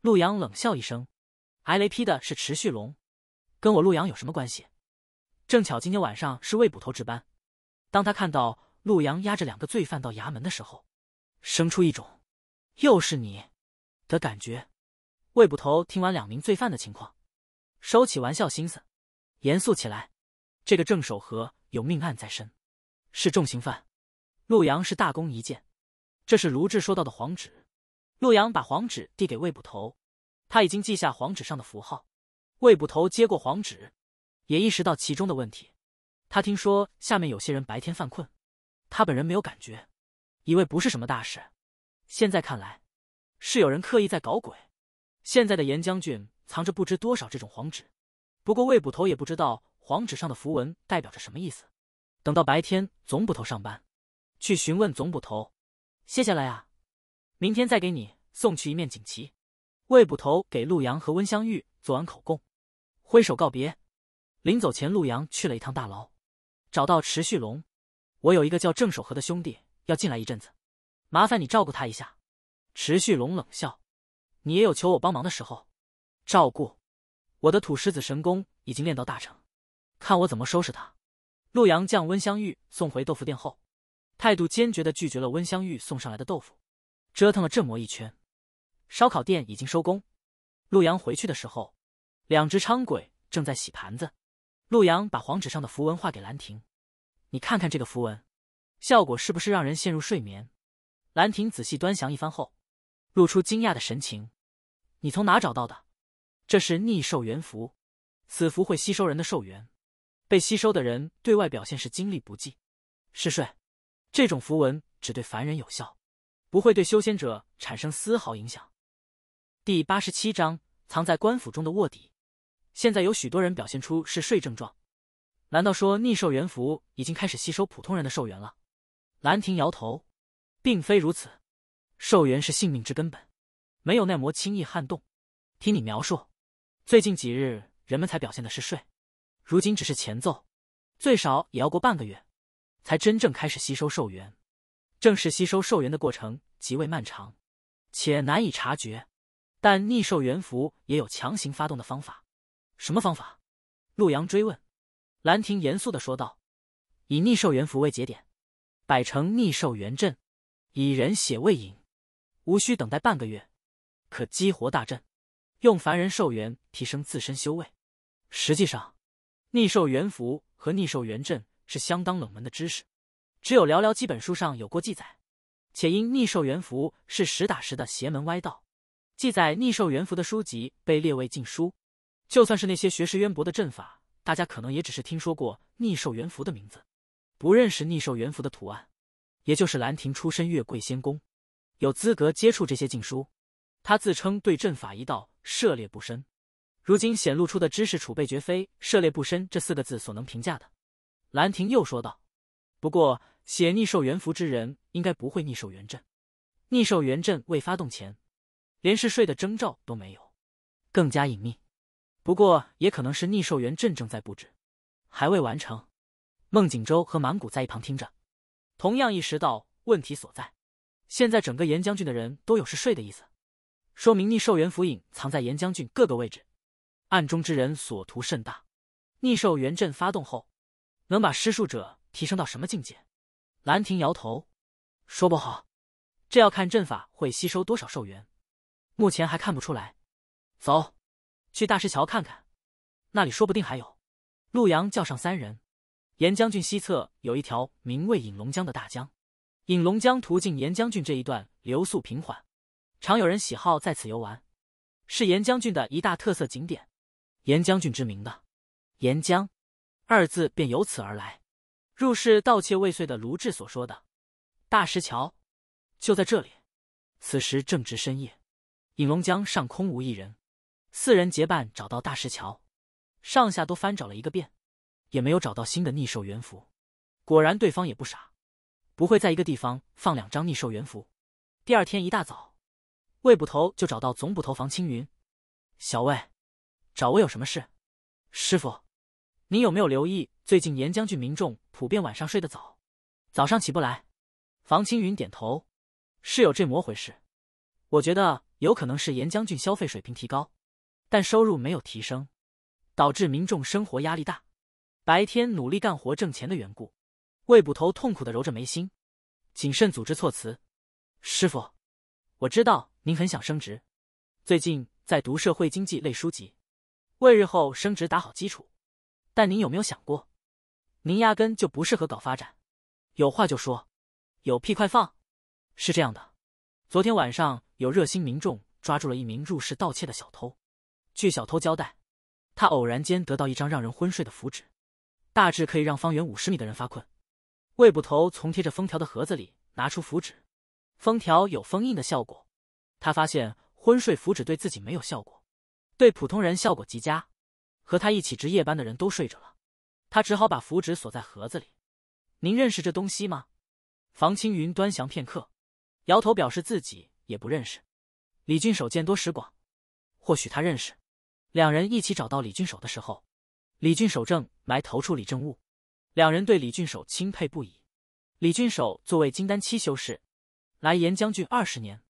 A: 陆阳冷笑一声：“挨雷劈的是池旭龙，跟我陆阳有什么关系？”正巧今天晚上是魏捕头值班，当他看到陆阳押着两个罪犯到衙门的时候，生出一种又是你的感觉。魏捕头听完两名罪犯的情况，收起玩笑心思，严肃起来：“这个郑守和有命案在身，是重刑犯，陆阳是大功一件。”这是卢志说到的黄纸，陆阳把黄纸递给魏捕头，他已经记下黄纸上的符号。魏捕头接过黄纸，也意识到其中的问题。他听说下面有些人白天犯困，他本人没有感觉，以为不是什么大事。现在看来，是有人刻意在搞鬼。现在的严将军藏着不知多少这种黄纸，不过魏捕头也不知道黄纸上的符文代表着什么意思。等到白天总捕头上班，去询问总捕头。谢谢了呀，明天再给你送去一面锦旗。魏捕头给陆阳和温香玉做完口供，挥手告别。临走前，陆阳去了一趟大牢，找到迟旭龙。我有一个叫郑守和的兄弟要进来一阵子，麻烦你照顾他一下。迟旭龙冷笑：“你也有求我帮忙的时候。”照顾我的土狮子神功已经练到大成，看我怎么收拾他。陆阳将温香玉送回豆腐店后。态度坚决的拒绝了温香玉送上来的豆腐，折腾了这么一圈，烧烤店已经收工。陆阳回去的时候，两只伥鬼正在洗盘子。陆阳把黄纸上的符文画给兰亭：“你看看这个符文，效果是不是让人陷入睡眠？”兰亭仔细端详一番后，露出惊讶的神情：“你从哪找到的？这是逆寿元符，此符会吸收人的寿元，被吸收的人对外表现是精力不济、嗜睡。”这种符文只对凡人有效，不会对修仙者产生丝毫影响。第八十七章藏在官府中的卧底。现在有许多人表现出嗜睡症状，难道说逆寿元符已经开始吸收普通人的寿元了？兰亭摇头，并非如此。寿元是性命之根本，没有耐魔轻易撼动。听你描述，最近几日人们才表现的是睡，如今只是前奏，最少也要过半个月。才真正开始吸收寿元，正是吸收寿元的过程极为漫长，且难以察觉。但逆寿元符也有强行发动的方法。什么方法？陆阳追问。兰亭严肃的说道：“以逆寿元符为节点，摆成逆寿元阵，以人血为引，无需等待半个月，可激活大阵，用凡人寿元提升自身修为。实际上，逆寿元符和逆寿元阵。”是相当冷门的知识，只有寥寥几本书上有过记载。且因逆兽元符是实打实的邪门歪道，记载逆兽元符的书籍被列为禁书。就算是那些学识渊博的阵法，大家可能也只是听说过逆兽元符的名字，不认识逆兽元符的图案。也就是兰亭出身月桂仙宫，有资格接触这些禁书。他自称对阵法一道涉猎不深，如今显露出的知识储备绝非涉猎不深这四个字所能评价的。兰亭又说道：“不过写逆兽元符之人应该不会逆兽元阵，逆兽元阵未发动前，连嗜睡的征兆都没有，更加隐秘。不过也可能是逆兽元阵正在布置，还未完成。”孟景舟和满谷在一旁听着，同样意识到问题所在。现在整个严将军的人都有嗜睡的意思，说明逆兽元符隐藏在严将军各个位置，暗中之人所图甚大。逆兽元阵发动后。能把施术者提升到什么境界？兰亭摇头，说不好，这要看阵法会吸收多少寿元，目前还看不出来。走，去大石桥看看，那里说不定还有。陆阳叫上三人，岩将军西侧有一条名为引龙江的大江，引龙江途径岩将军这一段流速平缓，常有人喜好在此游玩，是岩将军的一大特色景点。岩将军之名的岩江。二字便由此而来。入室盗窃未遂的卢志所说的“大石桥”，就在这里。此时正值深夜，引龙江上空无一人。四人结伴找到大石桥，上下都翻找了一个遍，也没有找到新的逆兽元符。果然，对方也不傻，不会在一个地方放两张逆兽元符。第二天一大早，魏捕头就找到总捕头房青云：“小魏，找我有什么事？”“师傅。”您有没有留意最近岩将军民众普遍晚上睡得早，早上起不来？房青云点头，是有这么回事。我觉得有可能是岩将军消费水平提高，但收入没有提升，导致民众生活压力大，白天努力干活挣钱的缘故。魏捕头痛苦的揉着眉心，谨慎组织措辞：“师傅，我知道您很想升职，最近在读社会经济类书籍，为日后升职打好基础。”但您有没有想过，您压根就不适合搞发展。有话就说，有屁快放。是这样的，昨天晚上有热心民众抓住了一名入室盗窃的小偷。据小偷交代，他偶然间得到一张让人昏睡的符纸，大致可以让方圆五十米的人发困。魏捕头从贴着封条的盒子里拿出符纸，封条有封印的效果。他发现昏睡符纸对自己没有效果，对普通人效果极佳。和他一起值夜班的人都睡着了，他只好把符纸锁在盒子里。您认识这东西吗？房青云端详片刻，摇头表示自己也不认识。李俊守见多识广，或许他认识。两人一起找到李俊守的时候，李俊守正埋头处理政务，两人对李俊守钦佩不已。李俊守作为金丹七修士，来严将军二十年，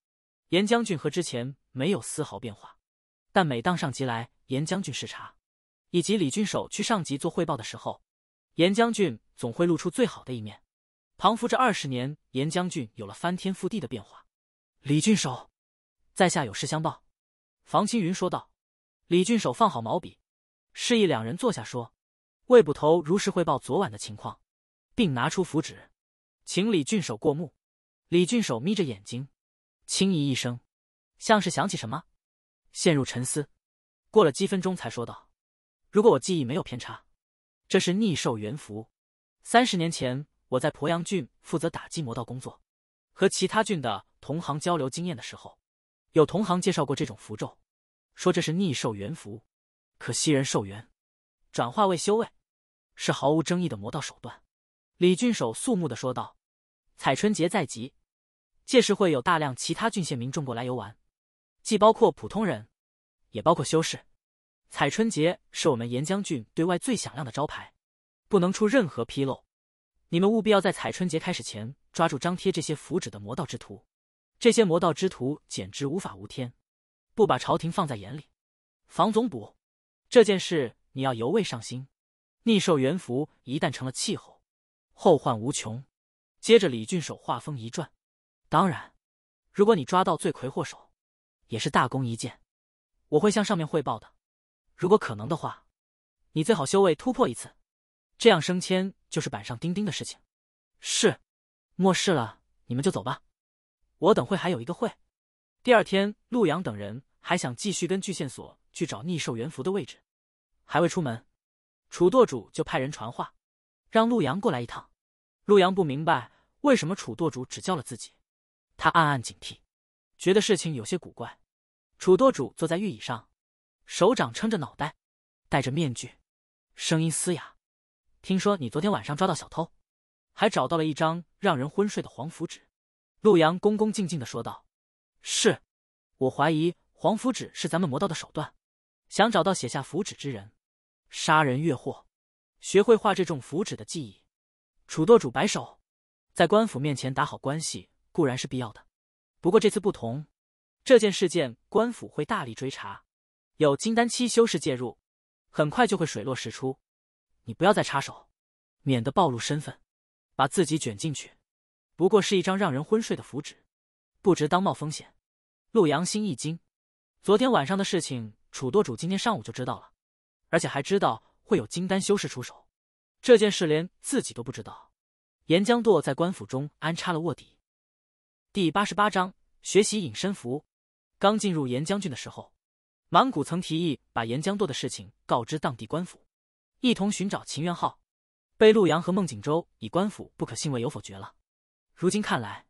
A: 严将军和之前没有丝毫变化，但每当上级来严将军视察。以及李郡守去上级做汇报的时候，严将军总会露出最好的一面。庞福这二十年，严将军有了翻天覆地的变化。李郡守，在下有事相报。”房青云说道。李郡守放好毛笔，示意两人坐下，说：“魏捕头如实汇报昨晚的情况，并拿出符纸，请李郡守过目。”李郡守眯着眼睛，轻咦一声，像是想起什么，陷入沉思。过了几分钟，才说道。如果我记忆没有偏差，这是逆寿元符。三十年前，我在鄱阳郡负责打击魔道工作，和其他郡的同行交流经验的时候，有同行介绍过这种符咒，说这是逆寿元符，可吸人寿元，转化为修为，是毫无争议的魔道手段。李郡守肃穆的说道：“彩春节在即，届时会有大量其他郡县民众过来游玩，既包括普通人，也包括修士。”采春节是我们严将军对外最响亮的招牌，不能出任何纰漏。你们务必要在采春节开始前抓住张贴这些符纸的魔道之徒。这些魔道之徒简直无法无天，不把朝廷放在眼里。房总捕，这件事你要尤为上心。逆兽元符一旦成了气候，后患无穷。接着，李俊守画风一转，当然，如果你抓到罪魁祸首，也是大功一件，我会向上面汇报的。如果可能的话，你最好修为突破一次，这样升迁就是板上钉钉的事情。是，末世了，你们就走吧。我等会还有一个会。第二天，陆阳等人还想继续根据线索去找逆兽元符的位置，还未出门，楚舵主就派人传话，让陆阳过来一趟。陆阳不明白为什么楚舵主只叫了自己，他暗暗警惕，觉得事情有些古怪。楚舵主坐在玉椅上。手掌撑着脑袋，戴着面具，声音嘶哑。听说你昨天晚上抓到小偷，还找到了一张让人昏睡的黄符纸。陆阳恭恭敬敬的说道：“是，我怀疑黄符纸是咱们魔道的手段，想找到写下符纸之人，杀人越货，学会画这种符纸的技艺。”楚舵主摆手，在官府面前打好关系固然是必要的，不过这次不同，这件事件官府会大力追查。有金丹期修士介入，很快就会水落石出。你不要再插手，免得暴露身份，把自己卷进去。不过是一张让人昏睡的符纸，不值当冒风险。陆阳心一惊，昨天晚上的事情，楚舵主今天上午就知道了，而且还知道会有金丹修士出手。这件事连自己都不知道。岩江舵在官府中安插了卧底。第八十八章学习隐身符。刚进入岩将军的时候。满谷曾提议把岩江垛的事情告知当地官府，一同寻找秦元昊，被陆阳和孟景舟以官府不可信为由否决了。如今看来，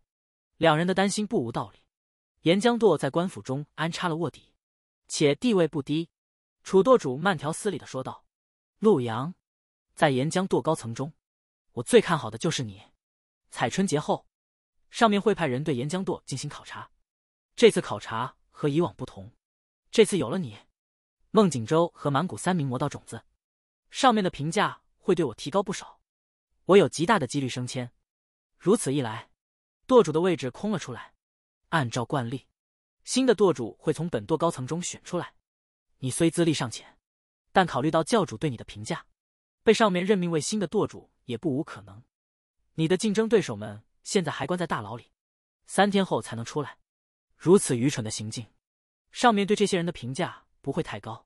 A: 两人的担心不无道理。岩江垛在官府中安插了卧底，且地位不低。楚舵主慢条斯理的说道：“陆阳，在岩江垛高层中，我最看好的就是你。采春节后，上面会派人对岩江垛进行考察。这次考察和以往不同。”这次有了你，孟景州和满谷三名魔道种子，上面的评价会对我提高不少，我有极大的几率升迁。如此一来，舵主的位置空了出来。按照惯例，新的舵主会从本舵高层中选出来。你虽资历尚浅，但考虑到教主对你的评价，被上面任命为新的舵主也不无可能。你的竞争对手们现在还关在大牢里，三天后才能出来。如此愚蠢的行径！上面对这些人的评价不会太高。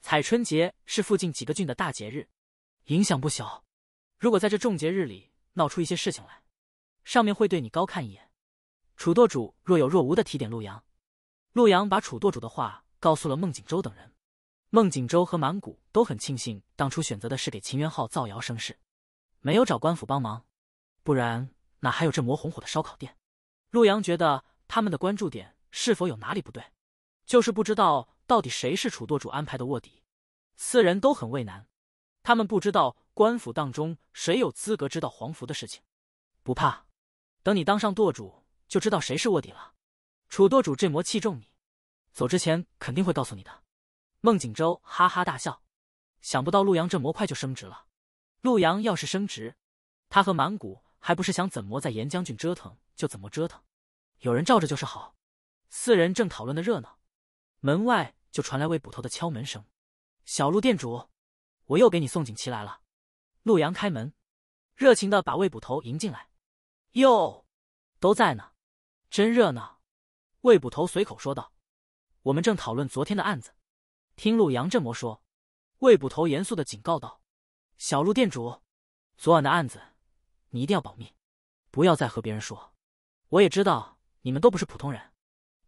A: 采春节是附近几个郡的大节日，影响不小。如果在这重节日里闹出一些事情来，上面会对你高看一眼。楚舵主若有若无的提点陆阳，陆阳把楚舵主的话告诉了孟景舟等人。孟景舟和满谷都很庆幸当初选择的是给秦元昊造谣生事，没有找官府帮忙，不然哪还有这魔红火的烧烤店？陆阳觉得他们的关注点是否有哪里不对？就是不知道到底谁是楚舵主安排的卧底，四人都很为难，他们不知道官府当中谁有资格知道黄符的事情。不怕，等你当上舵主就知道谁是卧底了。楚舵主这魔器重你，走之前肯定会告诉你的。孟景州哈哈大笑，想不到陆阳这模快就升职了。陆阳要是升职，他和满谷还不是想怎么在严将军折腾就怎么折腾？有人罩着就是好。四人正讨论的热闹。门外就传来魏捕头的敲门声。小陆店主，我又给你送锦旗来了。陆阳开门，热情的把魏捕头迎进来。哟，都在呢，真热闹。魏捕头随口说道：“我们正讨论昨天的案子。”听陆阳这魔说，魏捕头严肃的警告道：“小陆店主，昨晚的案子你一定要保密，不要再和别人说。我也知道你们都不是普通人，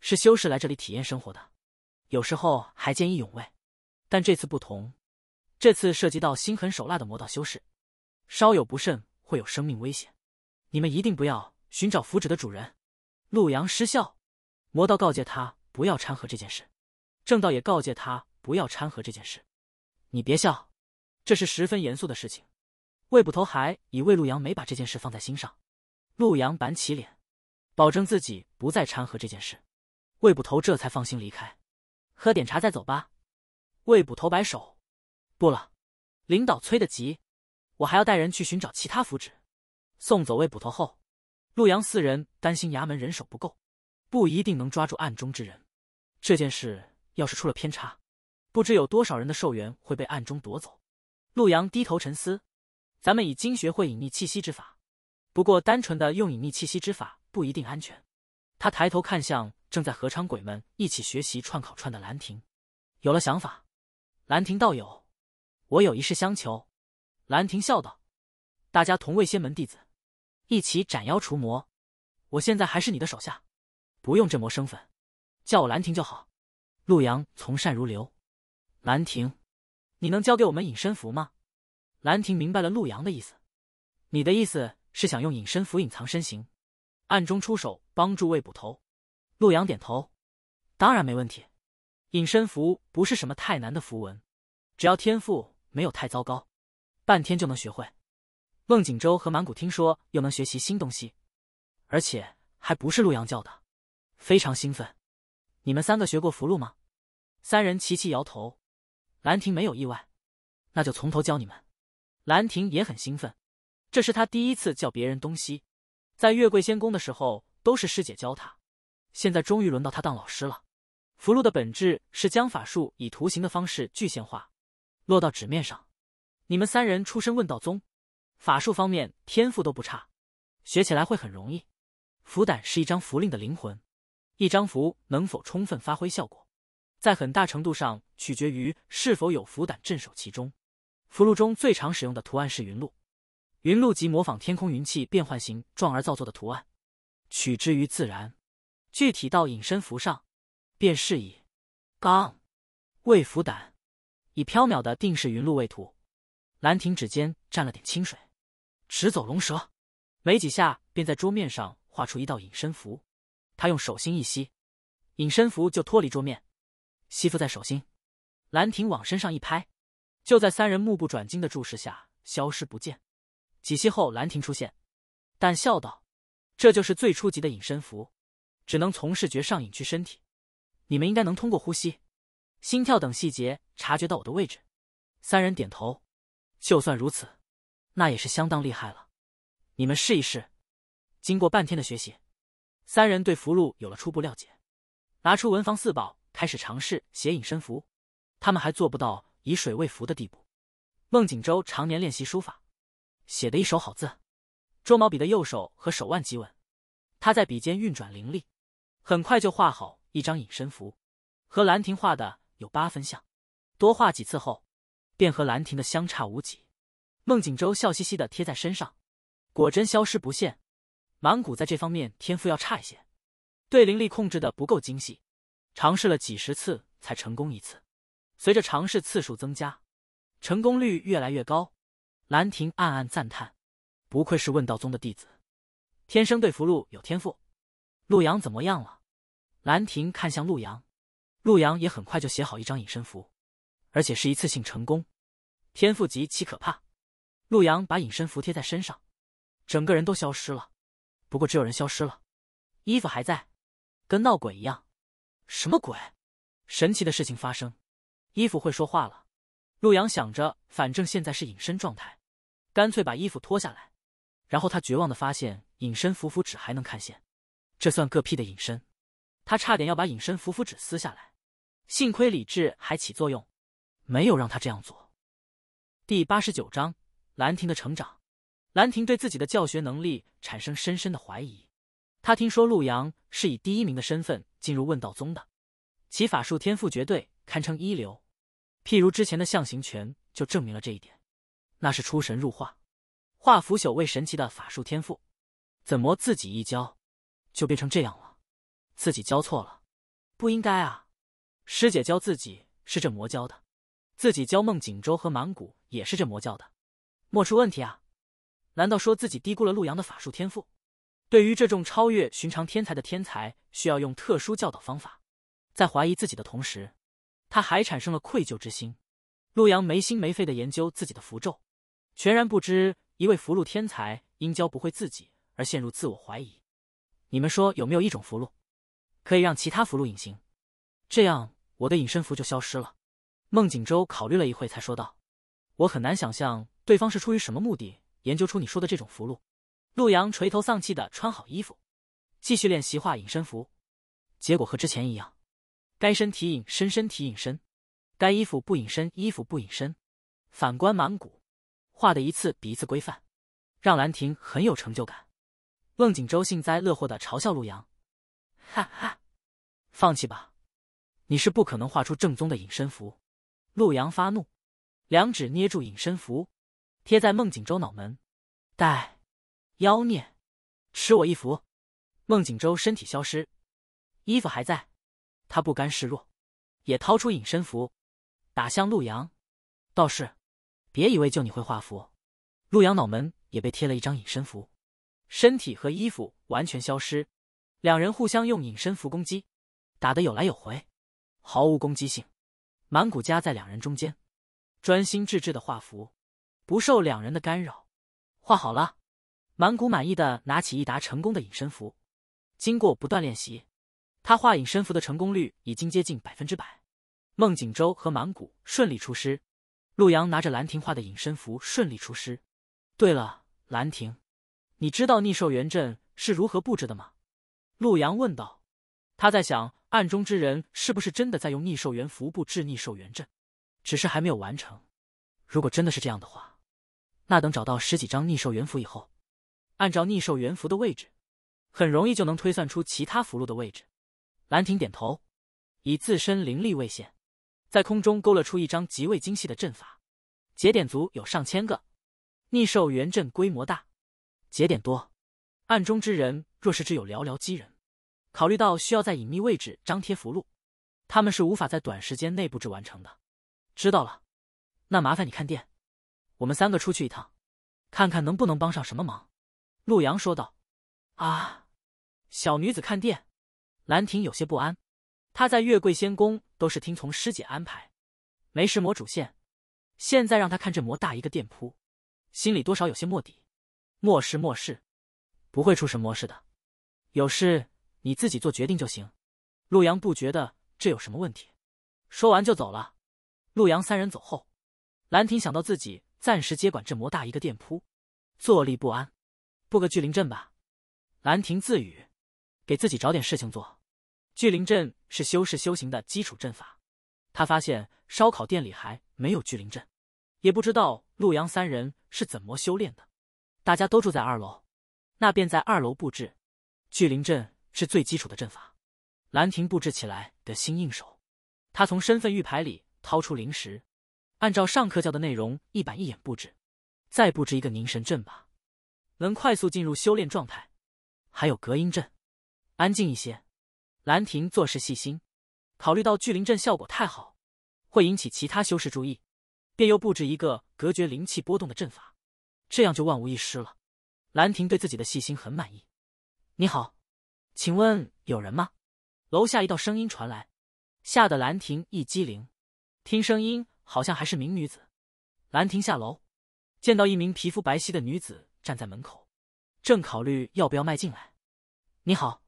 A: 是修士来这里体验生活的。”有时候还见义勇为，但这次不同，这次涉及到心狠手辣的魔道修士，稍有不慎会有生命危险。你们一定不要寻找符纸的主人。陆阳失笑，魔道告诫他不要掺和这件事，正道也告诫他不要掺和这件事。你别笑，这是十分严肃的事情。魏捕头还以为陆阳没把这件事放在心上，陆阳板起脸，保证自己不再掺和这件事，魏捕头这才放心离开。喝点茶再走吧，魏捕头摆手，不了，领导催得急，我还要带人去寻找其他符纸。送走魏捕头后，陆阳四人担心衙门人手不够，不一定能抓住暗中之人。这件事要是出了偏差，不知有多少人的寿元会被暗中夺走。陆阳低头沉思，咱们已经学会隐匿气息之法，不过单纯的用隐匿气息之法不一定安全。他抬头看向正在合唱鬼们一起学习串烤串的兰亭，有了想法。兰亭道友，我有一事相求。兰亭笑道：“大家同为仙门弟子，一起斩妖除魔。我现在还是你的手下，不用这魔身份，叫我兰亭就好。”陆阳从善如流。兰亭，你能教给我们隐身符吗？兰亭明白了陆阳的意思，你的意思是想用隐身符隐藏身形，暗中出手。帮助魏捕头，陆阳点头，当然没问题。隐身符不是什么太难的符文，只要天赋没有太糟糕，半天就能学会。孟景州和满谷听说又能学习新东西，而且还不是陆阳教的，非常兴奋。你们三个学过符箓吗？三人齐齐摇头。兰亭没有意外，那就从头教你们。兰亭也很兴奋，这是他第一次教别人东西，在月桂仙宫的时候。都是师姐教他，现在终于轮到他当老师了。符箓的本质是将法术以图形的方式具现化，落到纸面上。你们三人出身问道宗，法术方面天赋都不差，学起来会很容易。符胆是一张符令的灵魂，一张符能否充分发挥效果，在很大程度上取决于是否有符胆镇守其中。符箓中最常使用的图案是云露，云露即模仿天空云气变幻形状而造作的图案。取之于自然，具体到隐身符上，便是以刚为辅胆，以飘渺的定式云露为图。兰亭指尖蘸了点清水，直走龙蛇，没几下便在桌面上画出一道隐身符。他用手心一吸，隐身符就脱离桌面，吸附在手心。兰亭往身上一拍，就在三人目不转睛的注视下消失不见。几息后，兰亭出现，但笑道。这就是最初级的隐身符，只能从视觉上隐去身体。你们应该能通过呼吸、心跳等细节察觉到我的位置。三人点头。就算如此，那也是相当厉害了。你们试一试。经过半天的学习，三人对符箓有了初步了解，拿出文房四宝开始尝试写隐身符。他们还做不到以水为符的地步。孟景舟常年练习书法，写的一手好字。捉毛笔的右手和手腕极稳，他在笔尖运转灵力，很快就画好一张隐身符，和兰亭画的有八分像。多画几次后，便和兰亭的相差无几。孟景舟笑嘻嘻的贴在身上，果真消失不见。满谷在这方面天赋要差一些，对灵力控制的不够精细，尝试了几十次才成功一次。随着尝试次数增加，成功率越来越高。兰亭暗暗赞叹。不愧是问道宗的弟子，天生对符箓有天赋。陆阳怎么样了？兰亭看向陆阳，陆阳也很快就写好一张隐身符，而且是一次性成功。天赋级，岂可怕？陆阳把隐身符贴在身上，整个人都消失了。不过只有人消失了，衣服还在，跟闹鬼一样。什么鬼？神奇的事情发生，衣服会说话了。陆阳想着，反正现在是隐身状态，干脆把衣服脱下来。然后他绝望的发现，隐身符符纸还能看线，这算个屁的隐身！他差点要把隐身符符纸撕下来，幸亏理智还起作用，没有让他这样做。第八十九章兰亭的成长。兰亭对自己的教学能力产生深深的怀疑。他听说陆阳是以第一名的身份进入问道宗的，其法术天赋绝对堪称一流。譬如之前的象形拳就证明了这一点，那是出神入化。化腐朽为神奇的法术天赋，怎么自己一教就变成这样了？自己教错了，不应该啊！师姐教自己是这魔教的，自己教孟景州和满谷也是这魔教的，莫出问题啊？难道说自己低估了陆阳的法术天赋？对于这种超越寻常天才的天才，需要用特殊教导方法。在怀疑自己的同时，他还产生了愧疚之心。陆阳没心没肺的研究自己的符咒，全然不知。一位符箓天才因教不会自己而陷入自我怀疑。你们说有没有一种符箓可以让其他符箓隐形？这样我的隐身符就消失了。孟景舟考虑了一会才说道：“我很难想象对方是出于什么目的研究出你说的这种符箓。”陆阳垂头丧气的穿好衣服，继续练习画隐身符，结果和之前一样：该身体隐身，身体隐身；该衣服不隐身，衣服不隐身。反观满谷。画的一次比一次规范，让兰亭很有成就感。孟景州幸灾乐祸的嘲笑陆阳：“哈哈，放弃吧，你是不可能画出正宗的隐身符。”陆阳发怒，两指捏住隐身符，贴在孟景州脑门：“待，妖孽，吃我一符！”孟景州身体消失，衣服还在。他不甘示弱，也掏出隐身符，打向陆阳。道士。别以为就你会画符，陆阳脑门也被贴了一张隐身符，身体和衣服完全消失。两人互相用隐身符攻击，打的有来有回，毫无攻击性。满谷夹在两人中间，专心致志的画符，不受两人的干扰。画好了，满谷满意的拿起一沓成功的隐身符。经过不断练习，他画隐身符的成功率已经接近百分之百。孟景州和满谷顺利出师。陆阳拿着兰亭画的隐身符顺利出师。对了，兰亭，你知道逆兽元阵是如何布置的吗？陆阳问道。他在想，暗中之人是不是真的在用逆兽元符布置逆兽元阵，只是还没有完成。如果真的是这样的话，那等找到十几张逆兽元符以后，按照逆兽元符的位置，很容易就能推算出其他符箓的位置。兰亭点头，以自身灵力为限。在空中勾勒出一张极为精细的阵法，节点足有上千个。逆兽元阵规模大，节点多，暗中之人若是只有寥寥几人，考虑到需要在隐秘位置张贴符箓，他们是无法在短时间内布置完成的。知道了，那麻烦你看店，我们三个出去一趟，看看能不能帮上什么忙。”陆阳说道。“啊，小女子看店。”兰亭有些不安。他在月桂仙宫都是听从师姐安排，没事磨主线，现在让他看这魔大一个店铺，心里多少有些卧底。没事没事，不会出什么事的，有事你自己做决定就行。陆阳不觉得这有什么问题，说完就走了。陆阳三人走后，兰亭想到自己暂时接管这魔大一个店铺，坐立不安，布个聚灵阵吧。兰亭自语，给自己找点事情做。聚灵阵是修士修行的基础阵法。他发现烧烤店里还没有聚灵阵，也不知道陆阳三人是怎么修炼的。大家都住在二楼，那便在二楼布置。聚灵阵是最基础的阵法，兰亭布置起来得心应手。他从身份玉牌里掏出灵石，按照上课教的内容一板一眼布置。再布置一个凝神阵吧，能快速进入修炼状态。还有隔音阵，安静一些。兰亭做事细心，考虑到聚灵阵效果太好，会引起其他修士注意，便又布置一个隔绝灵气波动的阵法，这样就万无一失了。兰亭对自己的细心很满意。你好，请问有人吗？楼下一道声音传来，吓得兰亭一激灵。听声音好像还是名女子。兰亭下楼，见到一名皮肤白皙的女子站在门口，正考虑要不要迈进来。你好，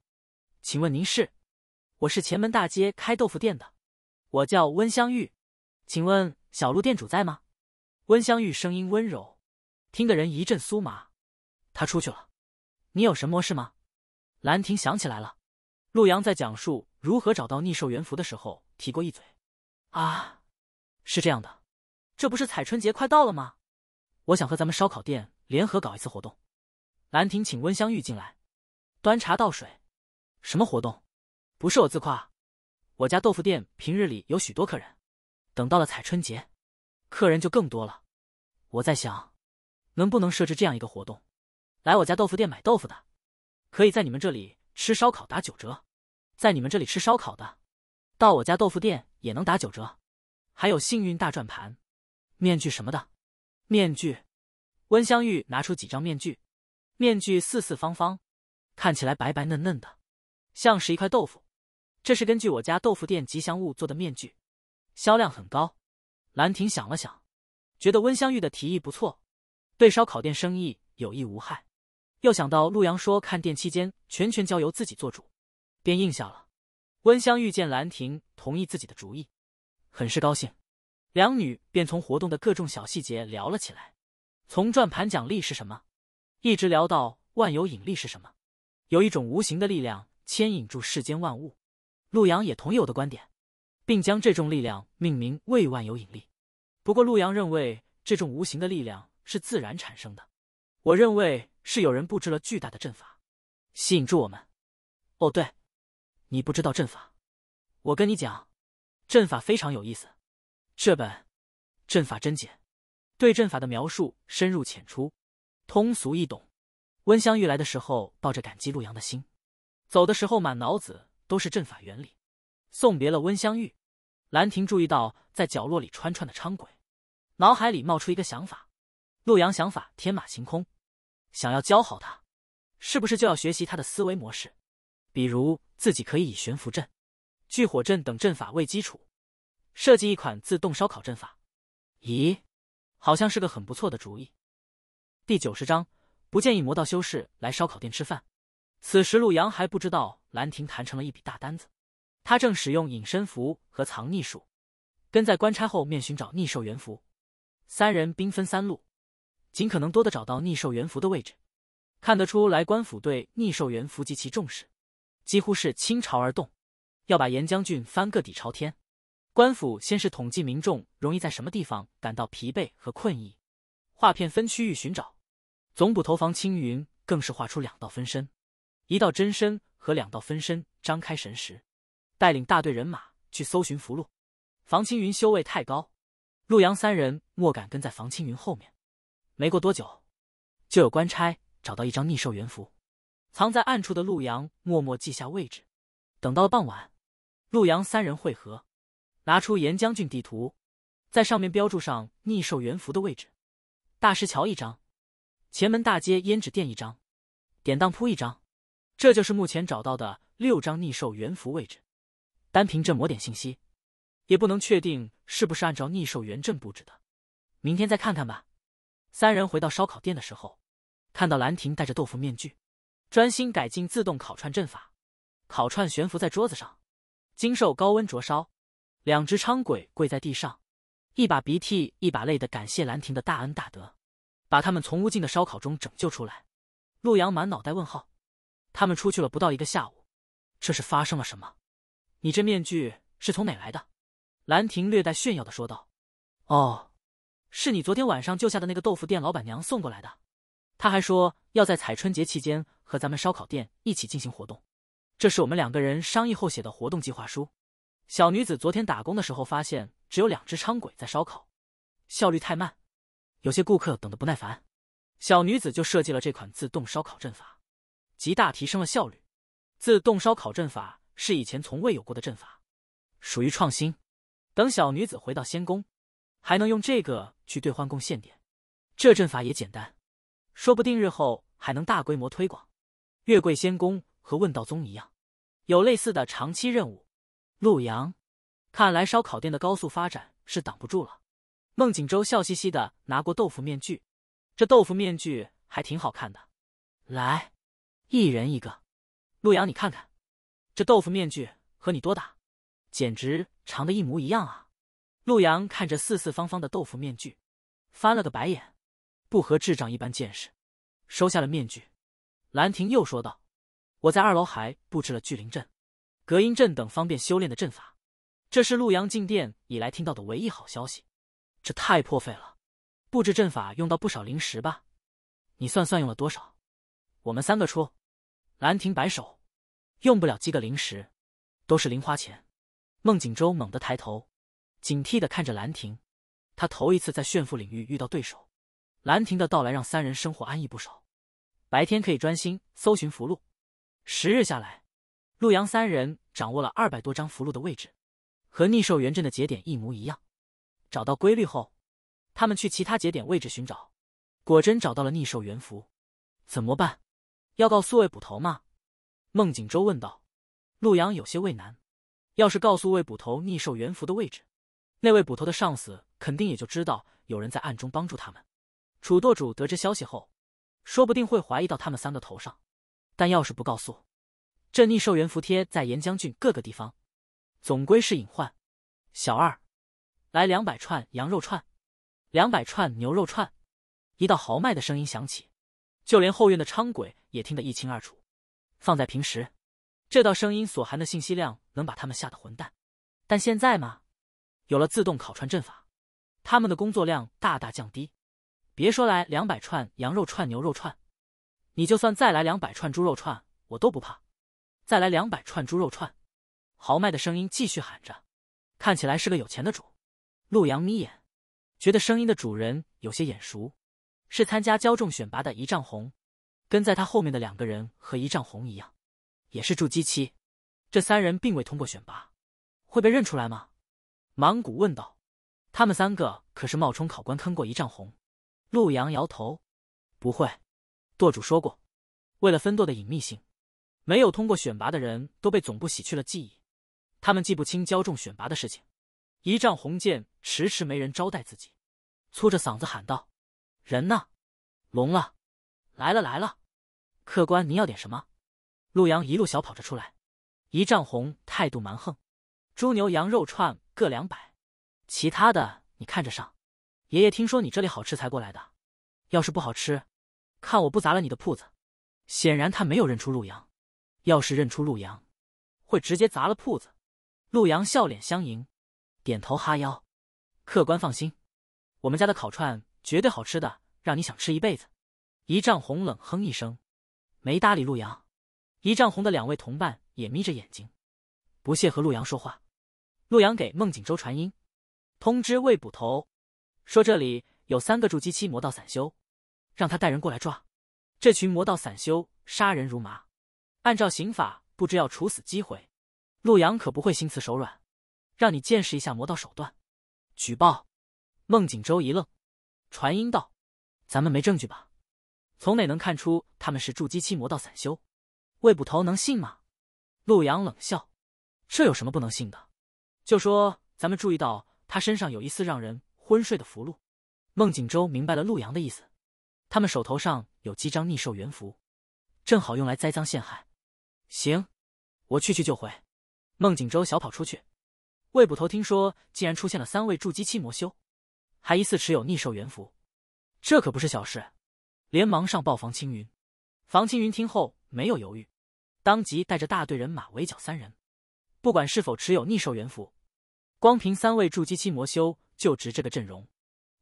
A: 请问您是？我是前门大街开豆腐店的，我叫温香玉，请问小陆店主在吗？温香玉声音温柔，听的人一阵酥麻。他出去了，你有什么事吗？兰亭想起来了，陆阳在讲述如何找到逆兽元符的时候提过一嘴。啊，是这样的，这不是彩春节快到了吗？我想和咱们烧烤店联合搞一次活动。兰亭请温香玉进来，端茶倒水。什么活动？不是我自夸，我家豆腐店平日里有许多客人，等到了彩春节，客人就更多了。我在想，能不能设置这样一个活动：来我家豆腐店买豆腐的，可以在你们这里吃烧烤打九折；在你们这里吃烧烤的，到我家豆腐店也能打九折。还有幸运大转盘、面具什么的。面具，温香玉拿出几张面具，面具四四方方，看起来白白嫩嫩的，像是一块豆腐。这是根据我家豆腐店吉祥物做的面具，销量很高。兰亭想了想，觉得温香玉的提议不错，对烧烤店生意有益无害。又想到陆阳说看店期间全权交由自己做主，便应下了。温香玉见兰亭同意自己的主意，很是高兴。两女便从活动的各种小细节聊了起来，从转盘奖励是什么，一直聊到万有引力是什么，有一种无形的力量牵引住世间万物。陆阳也同意我的观点，并将这种力量命名为万有引力。不过，陆阳认为这种无形的力量是自然产生的。我认为是有人布置了巨大的阵法，吸引住我们。哦，对，你不知道阵法？我跟你讲，阵法非常有意思。这本《阵法真解》对阵法的描述深入浅出，通俗易懂。温香玉来的时候抱着感激陆阳的心，走的时候满脑子。都是阵法原理。送别了温香玉，兰亭注意到在角落里穿串的昌鬼，脑海里冒出一个想法。陆阳想法天马行空，想要教好他，是不是就要学习他的思维模式？比如自己可以以悬浮阵、聚火阵等阵法为基础，设计一款自动烧烤阵法。咦，好像是个很不错的主意。第九十章：不建议魔道修士来烧烤店吃饭。此时陆阳还不知道。兰亭谈成了一笔大单子，他正使用隐身符和藏匿术，跟在官差后面寻找逆兽元符。三人兵分三路，尽可能多的找到逆兽元符的位置。看得出来，官府对逆兽元符极其重视，几乎是倾巢而动，要把严将军翻个底朝天。官府先是统计民众容易在什么地方感到疲惫和困意，划片分区域寻找。总捕头房青云更是画出两道分身。一道真身和两道分身张开神识，带领大队人马去搜寻符箓。房青云修为太高，陆阳三人莫敢跟在房青云后面。没过多久，就有官差找到一张逆兽元符，藏在暗处的陆阳默默记下位置。等到了傍晚，陆阳三人汇合，拿出严将军地图，在上面标注上逆兽元符的位置：大石桥一张，前门大街胭脂店一张，典当铺一张。这就是目前找到的六张逆兽元符位置，单凭这抹点信息，也不能确定是不是按照逆兽元阵布置的。明天再看看吧。三人回到烧烤店的时候，看到兰亭戴着豆腐面具，专心改进自动烤串阵法，烤串悬浮在桌子上，经受高温灼烧。两只伥鬼跪在地上，一把鼻涕一把泪的感谢兰亭的大恩大德，把他们从无尽的烧烤中拯救出来。陆阳满脑袋问号。他们出去了不到一个下午，这是发生了什么？你这面具是从哪来的？兰亭略带炫耀的说道：“哦，是你昨天晚上救下的那个豆腐店老板娘送过来的。她还说要在采春节期间和咱们烧烤店一起进行活动。这是我们两个人商议后写的活动计划书。小女子昨天打工的时候发现，只有两只昌鬼在烧烤，效率太慢，有些顾客等得不耐烦。小女子就设计了这款自动烧烤阵法。”极大提升了效率，自动烧烤阵法是以前从未有过的阵法，属于创新。等小女子回到仙宫，还能用这个去兑换贡献点。这阵法也简单，说不定日后还能大规模推广。月桂仙宫和问道宗一样，有类似的长期任务。陆阳，看来烧烤店的高速发展是挡不住了。孟景州笑嘻嘻的拿过豆腐面具，这豆腐面具还挺好看的，来。一人一个，陆阳，你看看，这豆腐面具和你多大，简直长得一模一样啊！陆阳看着四四方方的豆腐面具，翻了个白眼，不和智障一般见识，收下了面具。兰亭又说道：“我在二楼还布置了聚灵阵、隔音阵等方便修炼的阵法。”这是陆阳进店以来听到的唯一好消息。这太破费了，布置阵法用到不少灵石吧？你算算用了多少？我们三个出。兰亭摆手，用不了几个零食，都是零花钱。孟景州猛地抬头，警惕的看着兰亭。他头一次在炫富领域遇到对手。兰亭的到来让三人生活安逸不少，白天可以专心搜寻符箓。十日下来，陆阳三人掌握了二百多张符箓的位置，和逆兽元阵的节点一模一样。找到规律后，他们去其他节点位置寻找，果真找到了逆兽元符。怎么办？要告诉魏捕头吗？孟景舟问道。陆阳有些为难。要是告诉魏捕头逆兽元符的位置，那位捕头的上司肯定也就知道有人在暗中帮助他们。楚舵主得知消息后，说不定会怀疑到他们三个头上。但要是不告诉，这逆兽元符贴在岩将军各个地方，总归是隐患。小二，来两百串羊肉串，两百串牛肉串。一道豪迈的声音响起，就连后院的昌鬼。也听得一清二楚。放在平时，这道声音所含的信息量能把他们吓得混蛋。但现在嘛，有了自动烤串阵法，他们的工作量大大降低。别说来两百串羊肉串、牛肉串，你就算再来两百串猪肉串，我都不怕。再来两百串猪肉串，豪迈的声音继续喊着。看起来是个有钱的主。陆阳眯眼，觉得声音的主人有些眼熟，是参加骄众选拔的一丈红。跟在他后面的两个人和一丈红一样，也是筑基期。这三人并未通过选拔，会被认出来吗？芒谷问道。他们三个可是冒充考官坑过一丈红。陆阳摇头，不会。舵主说过，为了分舵的隐秘性，没有通过选拔的人都被总部洗去了记忆，他们记不清交纵选拔的事情。一丈红见迟迟没人招待自己，粗着嗓子喊道：“人呢？聋了？来了来了！”客官，您要点什么？陆阳一路小跑着出来，一丈红态度蛮横，猪牛羊肉串各两百，其他的你看着上。爷爷听说你这里好吃才过来的，要是不好吃，看我不砸了你的铺子。显然他没有认出陆阳，要是认出陆阳，会直接砸了铺子。陆阳笑脸相迎，点头哈腰。客官放心，我们家的烤串绝对好吃的，让你想吃一辈子。一丈红冷哼一声。没搭理陆阳，一丈红的两位同伴也眯着眼睛，不屑和陆阳说话。陆阳给孟景州传音，通知魏捕头，说这里有三个筑基期魔道散修，让他带人过来抓。这群魔道散修杀人如麻，按照刑法不知要处死几回，陆阳可不会心慈手软，让你见识一下魔道手段。举报。孟景州一愣，传音道：“咱们没证据吧？”从哪能看出他们是筑基期魔道散修？魏捕头能信吗？陆阳冷笑：“这有什么不能信的？就说咱们注意到他身上有一丝让人昏睡的符箓。”孟景舟明白了陆阳的意思，他们手头上有几张逆兽元符，正好用来栽赃陷害。行，我去去就回。孟景舟小跑出去。魏捕头听说，竟然出现了三位筑基期魔修，还疑似持有逆兽元符，这可不是小事。连忙上报房青云，房青云听后没有犹豫，当即带着大队人马围剿三人。不管是否持有逆兽元符，光凭三位筑基期魔修就值这个阵容。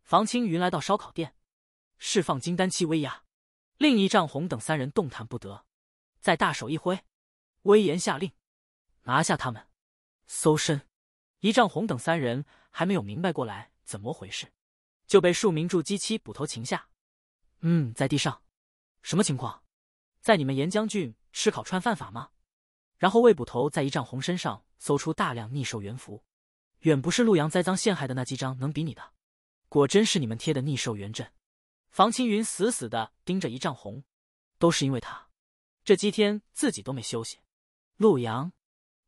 A: 房青云来到烧烤店，释放金丹期威压，另一丈红等三人动弹不得。再大手一挥，威严下令拿下他们，搜身。一丈红等三人还没有明白过来怎么回事，就被数名筑基期捕头擒下。嗯，在地上，什么情况？在你们岩将军吃烤串犯法吗？然后魏捕头在一丈红身上搜出大量逆兽元符，远不是陆阳栽赃陷害的那几张能比拟的。果真是你们贴的逆兽元阵。房青云死死的盯着一丈红，都是因为他，这几天自己都没休息。陆阳、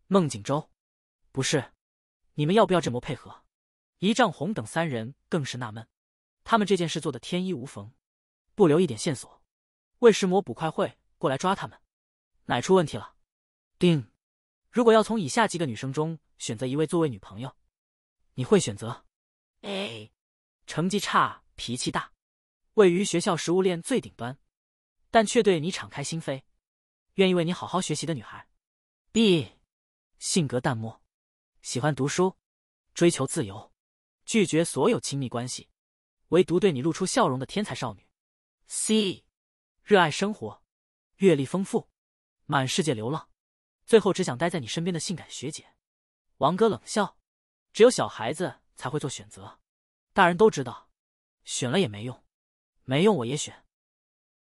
A: 孟景舟，不是，你们要不要这么配合？一丈红等三人更是纳闷，他们这件事做的天衣无缝。不留一点线索，魏石魔捕快会过来抓他们。奶出问题了？定。如果要从以下几个女生中选择一位作为女朋友，你会选择？A，成绩差，脾气大，位于学校食物链最顶端，但却对你敞开心扉，愿意为你好好学习的女孩。B，性格淡漠，喜欢读书，追求自由，拒绝所有亲密关系，唯独对你露出笑容的天才少女。C，热爱生活，阅历丰富，满世界流浪，最后只想待在你身边的性感学姐，王哥冷笑，只有小孩子才会做选择，大人都知道，选了也没用，没用我也选。